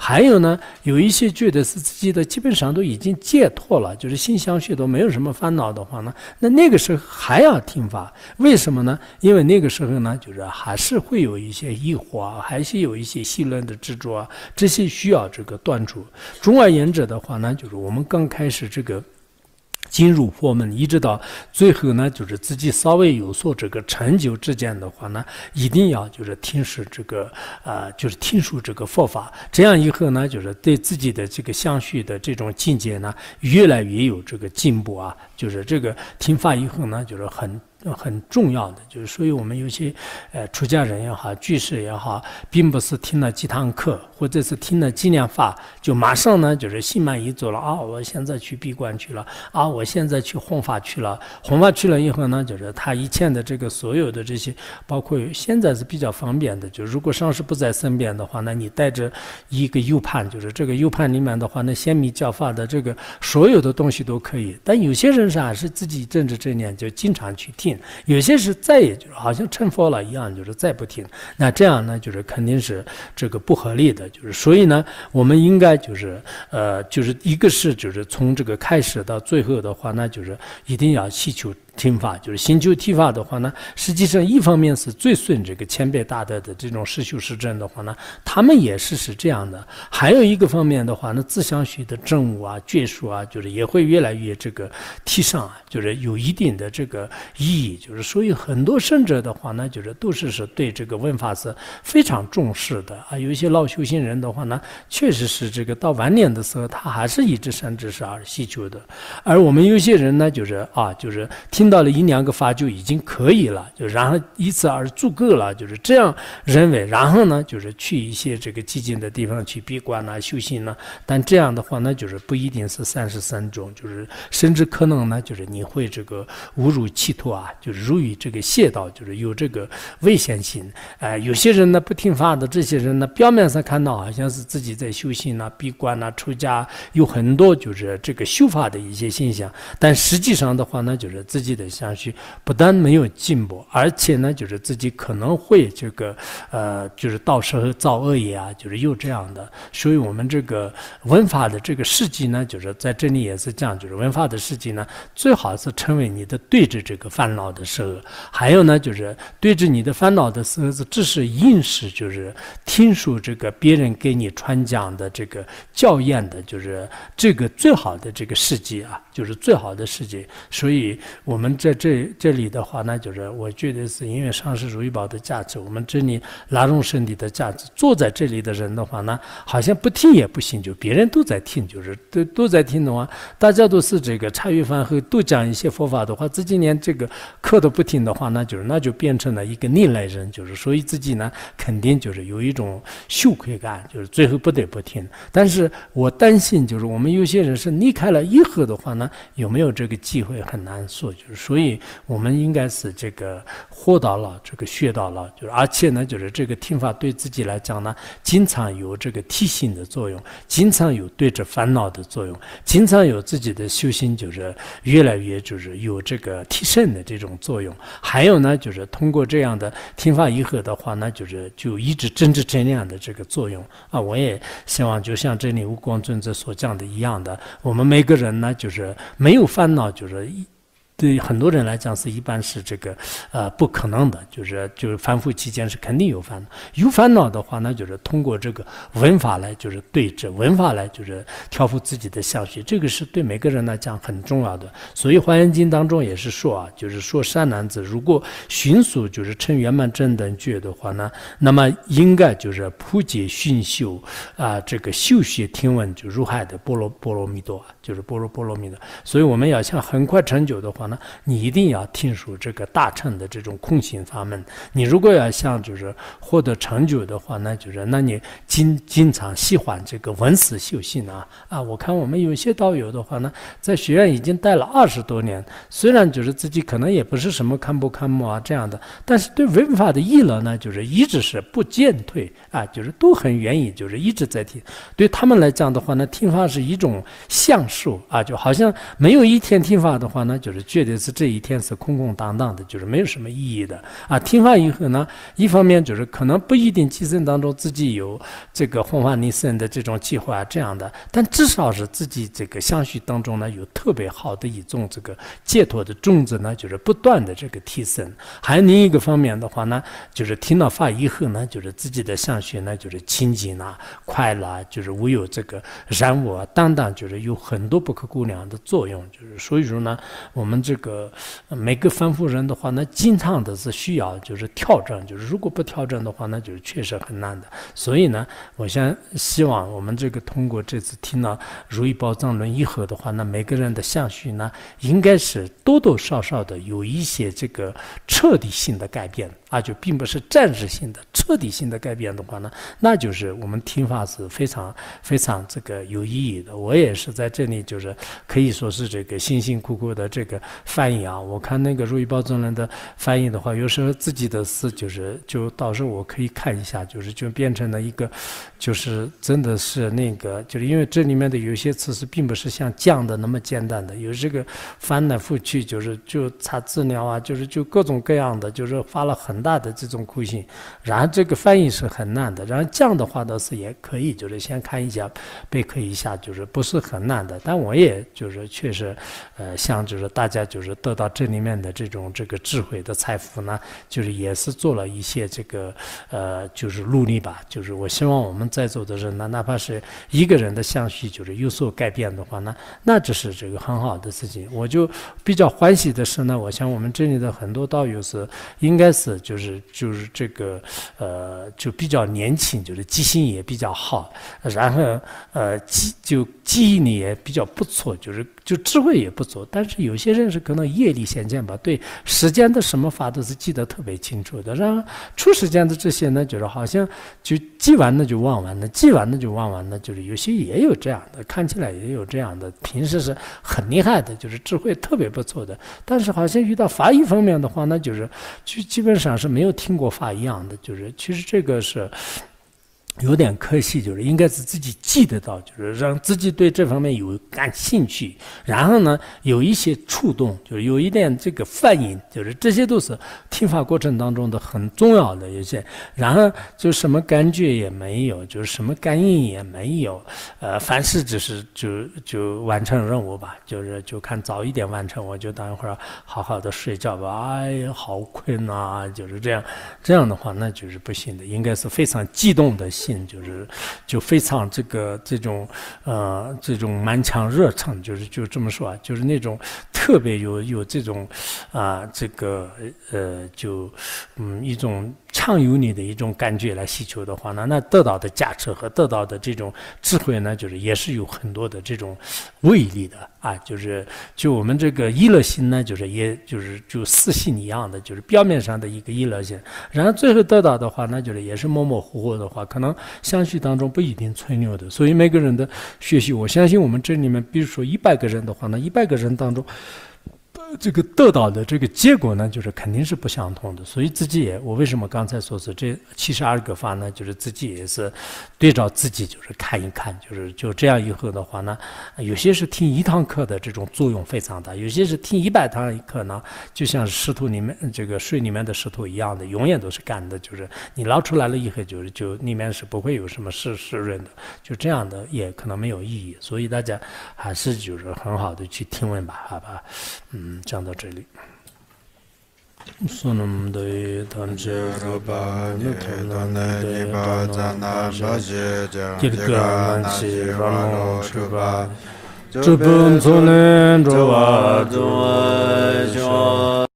还有呢，有一些觉得是自己的基本上都已经解脱了，就是心相续都没有什么烦恼的话呢，那那个时候还要听法？为什么呢？因为那个时候呢，就是还是会有一些疑惑，还是有一些细论的执着，这些需要这个断除。总而言之的话呢，就是我们刚开始这个。进入佛门，一直到最后呢，就是自己稍微有所这个成就之间的话呢，一定要就是听受这个啊，就是听说这个佛法，这样以后呢，就是对自己的这个相续的这种境界呢，越来越有这个进步啊，就是这个听法以后呢，就是很。很重要的就是，所以我们有些呃出家人也好，居士也好，并不是听了几堂课，或者是听了几念法，就马上呢就是心满意足了啊！我现在去闭关去了啊！我现在去弘法去了。弘法去了以后呢，就是他以前的这个所有的这些，包括现在是比较方便的，就如果上师不在身边的话，那你带着一个 U 盘，就是这个 U 盘里面的话，那先米教法的这个所有的东西都可以。但有些人是还是自己政治正念，就经常去听。有些是再也就是好像成佛了一样，就是再不听，那这样呢就是肯定是这个不合理的，就是所以呢，我们应该就是呃就是一个是就是从这个开始到最后的话那就是一定要祈求。听法，就是新旧剃法的话呢，实际上一方面是最损这个千百大德的这种实修实证的话呢，他们也是是这样的。还有一个方面的话呢，自相学的证务啊、卷数啊，就是也会越来越这个提上，就是有一定的这个意义。就是所以很多圣者的话呢，就是都是是对这个问法是非常重视的啊。有一些老修行人的话呢，确实是这个到晚年的时候，他还是一支三知是而细求的。而我们有些人呢，就是啊，就是听。到了一两个法就已经可以了，就然后以此而足够了，就是这样认为。然后呢，就是去一些这个寂静的地方去闭关呐、修行呐。但这样的话，呢，就是不一定是三十三种，就是甚至可能呢，就是你会这个误入歧途啊，就是入于这个邪道，就是有这个危险性。哎，有些人呢不听话的这些人呢，表面上看到好像是自己在修行呐、闭关呐、出家，有很多就是这个修法的一些现象，但实际上的话呢，就是自己。下去不但没有进步，而且呢，就是自己可能会这个呃，就是到时候造恶业啊，就是又这样的。所以，我们这个文法的这个事迹呢，就是在这里也是这样，就是文法的事迹呢，最好是成为你的对着这个烦恼的时候，还有呢，就是对着你的烦恼的时候，是只是应是就是听说这个别人给你传讲的这个教验的，就是这个最好的这个事迹啊，就是最好的事迹。所以我。我们在这这里的话，那就是我觉得是因为上师如意宝的价值，我们这里拉拢身体的价值。坐在这里的人的话呢，好像不听也不行，就别人都在听，就是都都在听的话，大家都是这个茶余饭后多讲一些佛法的话。自己连这个课都不听的话，那就是那就变成了一个逆来人，就是所以自己呢肯定就是有一种羞愧感，就是最后不得不听。但是我担心就是我们有些人是离开了以后的话呢，有没有这个机会很难说就。所以，我们应该是这个获到了这个学到了，就是而且呢，就是这个听法对自己来讲呢，经常有这个提醒的作用，经常有对着烦恼的作用，经常有自己的修行，就是越来越就是有这个提升的这种作用。还有呢，就是通过这样的听法以后的话，那就是就一直增智增量的这个作用啊。我也希望，就像这里无光尊者所讲的一样的，我们每个人呢，就是没有烦恼，就是一。对很多人来讲是一般是这个，呃，不可能的。就是就是反复期间是肯定有烦恼，有烦恼的话，那就是通过这个文法来，就是对治；文法来就是调伏自己的相续。这个是对每个人来讲很重要的。所以《华严经》当中也是说啊，就是说善男子，如果迅速就是称圆满正等觉的话呢，那么应该就是普解修修啊，这个修学听闻就如海的波罗波罗蜜多，就是波罗波罗蜜多。所以我们要想很快成就的话。你一定要听熟这个大乘的这种空性法门。你如果要想就是获得成就的话，那就是那你经经常喜欢这个文思修行啊啊！我看我们有些道友的话呢，在学院已经待了二十多年，虽然就是自己可能也不是什么堪不堪目啊这样的，但是对文法的议论呢，就是一直是不减退啊，就是都很愿意，就是一直在听。对他们来讲的话呢，听法是一种享受啊，就好像没有一天听法的话，那就是觉。确实是这一天是空空荡荡的，就是没有什么意义的啊！听完以后呢，一方面就是可能不一定今生当中自己有这个风花尼生的这种计划这样的，但至少是自己这个相续当中呢有特别好的一种这个解脱的种子呢，就是不断的这个提升。还有另一个方面的话呢，就是听了法以后呢，就是自己的相续呢就是清净了、快乐，就是无有这个染我啊，等等，就是有很多不可估量的作用。就是所以说呢，我们。这个每个凡夫人的话，那经常的是需要就是调整，就是如果不调整的话，那就是确实很难的。所以呢，我想希望我们这个通过这次听了如意宝藏论以后的话，那每个人的相续呢，应该是多多少少的有一些这个彻底性的改变，而且并不是暂时性的。彻底性的改变的话呢，那就是我们听法是非常非常这个有意义的。我也是在这里，就是可以说是这个辛辛苦苦的这个。翻译啊，我看那个如意包尊人的翻译的话，有时候自己的事就是就到时候我可以看一下，就是就变成了一个，就是真的是那个，就是因为这里面的有些词是并不是像降的那么简单的，有这个翻来覆去就是就查资料啊，就是就各种各样的，就是发了很大的这种苦心，然后这个翻译是很难的，然后降的话倒是也可以，就是先看一下，备课一下，就是不是很难的，但我也就是确实，呃，像就是大家。就是得到这里面的这种这个智慧的财富呢，就是也是做了一些这个呃，就是努力吧。就是我希望我们在座的人呢，哪怕是一个人的相续，就是有所改变的话呢，那这是这个很好的事情。我就比较欢喜的是呢，我想我们这里的很多道友是应该是就是就是这个呃，就比较年轻，就是记性也比较好，然后呃记就记忆力也比较不错，就是。就智慧也不足，但是有些人是可能业力现见吧，对时间的什么法都是记得特别清楚的。然初时间的这些呢，就是好像就记完了就忘完了，记完了就忘完了，就是有些也有这样的，看起来也有这样的，平时是很厉害的，就是智慧特别不错的。但是好像遇到法医方面的话，那就是就基本上是没有听过法一样的，就是其实这个是。有点可惜，就是应该是自己记得到，就是让自己对这方面有感兴趣，然后呢有一些触动，就是有一点这个反应，就是这些都是听法过程当中的很重要的一些。然后就什么感觉也没有，就是什么感应也没有，呃，凡事就是就就完成任务吧，就是就看早一点完成，我就等一会儿好好的睡觉吧。哎呀，好困啊，就是这样，这样的话那就是不行的，应该是非常激动的心。就是，就非常这个这种，呃，这种满腔热忱，就是就这么说啊，就是那种特别有有这种，啊，这个呃，就，嗯，一种畅游你的一种感觉来需求的话呢，那得到的价值和得到的这种智慧呢，就是也是有很多的这种威力的。啊，就是就我们这个一乐心呢，就是也就是就四性一样的，就是表面上的一个一乐心，然后最后得到的话那就是也是模模糊糊的话，可能相续当中不一定吹牛的，所以每个人的学习，我相信我们这里面，比如说一百个人的话那一百个人当中。这个得到的这个结果呢，就是肯定是不相同的。所以自己也，我为什么刚才说是这七十二个法呢？就是自己也是对照自己，就是看一看，就是就这样以后的话呢，有些是听一堂课的这种作用非常大，有些是听一百堂课呢，就像石头里面这个水里面的石头一样的，永远都是干的，就是你捞出来了以后，就是就里面是不会有什么湿湿润的，就这样的也可能没有意义。所以大家还是就是很好的去听闻吧，好吧，嗯。讲到这里。सुनम दे तंज रबा ने तंदन दे बाजा ना बजे जे किरकान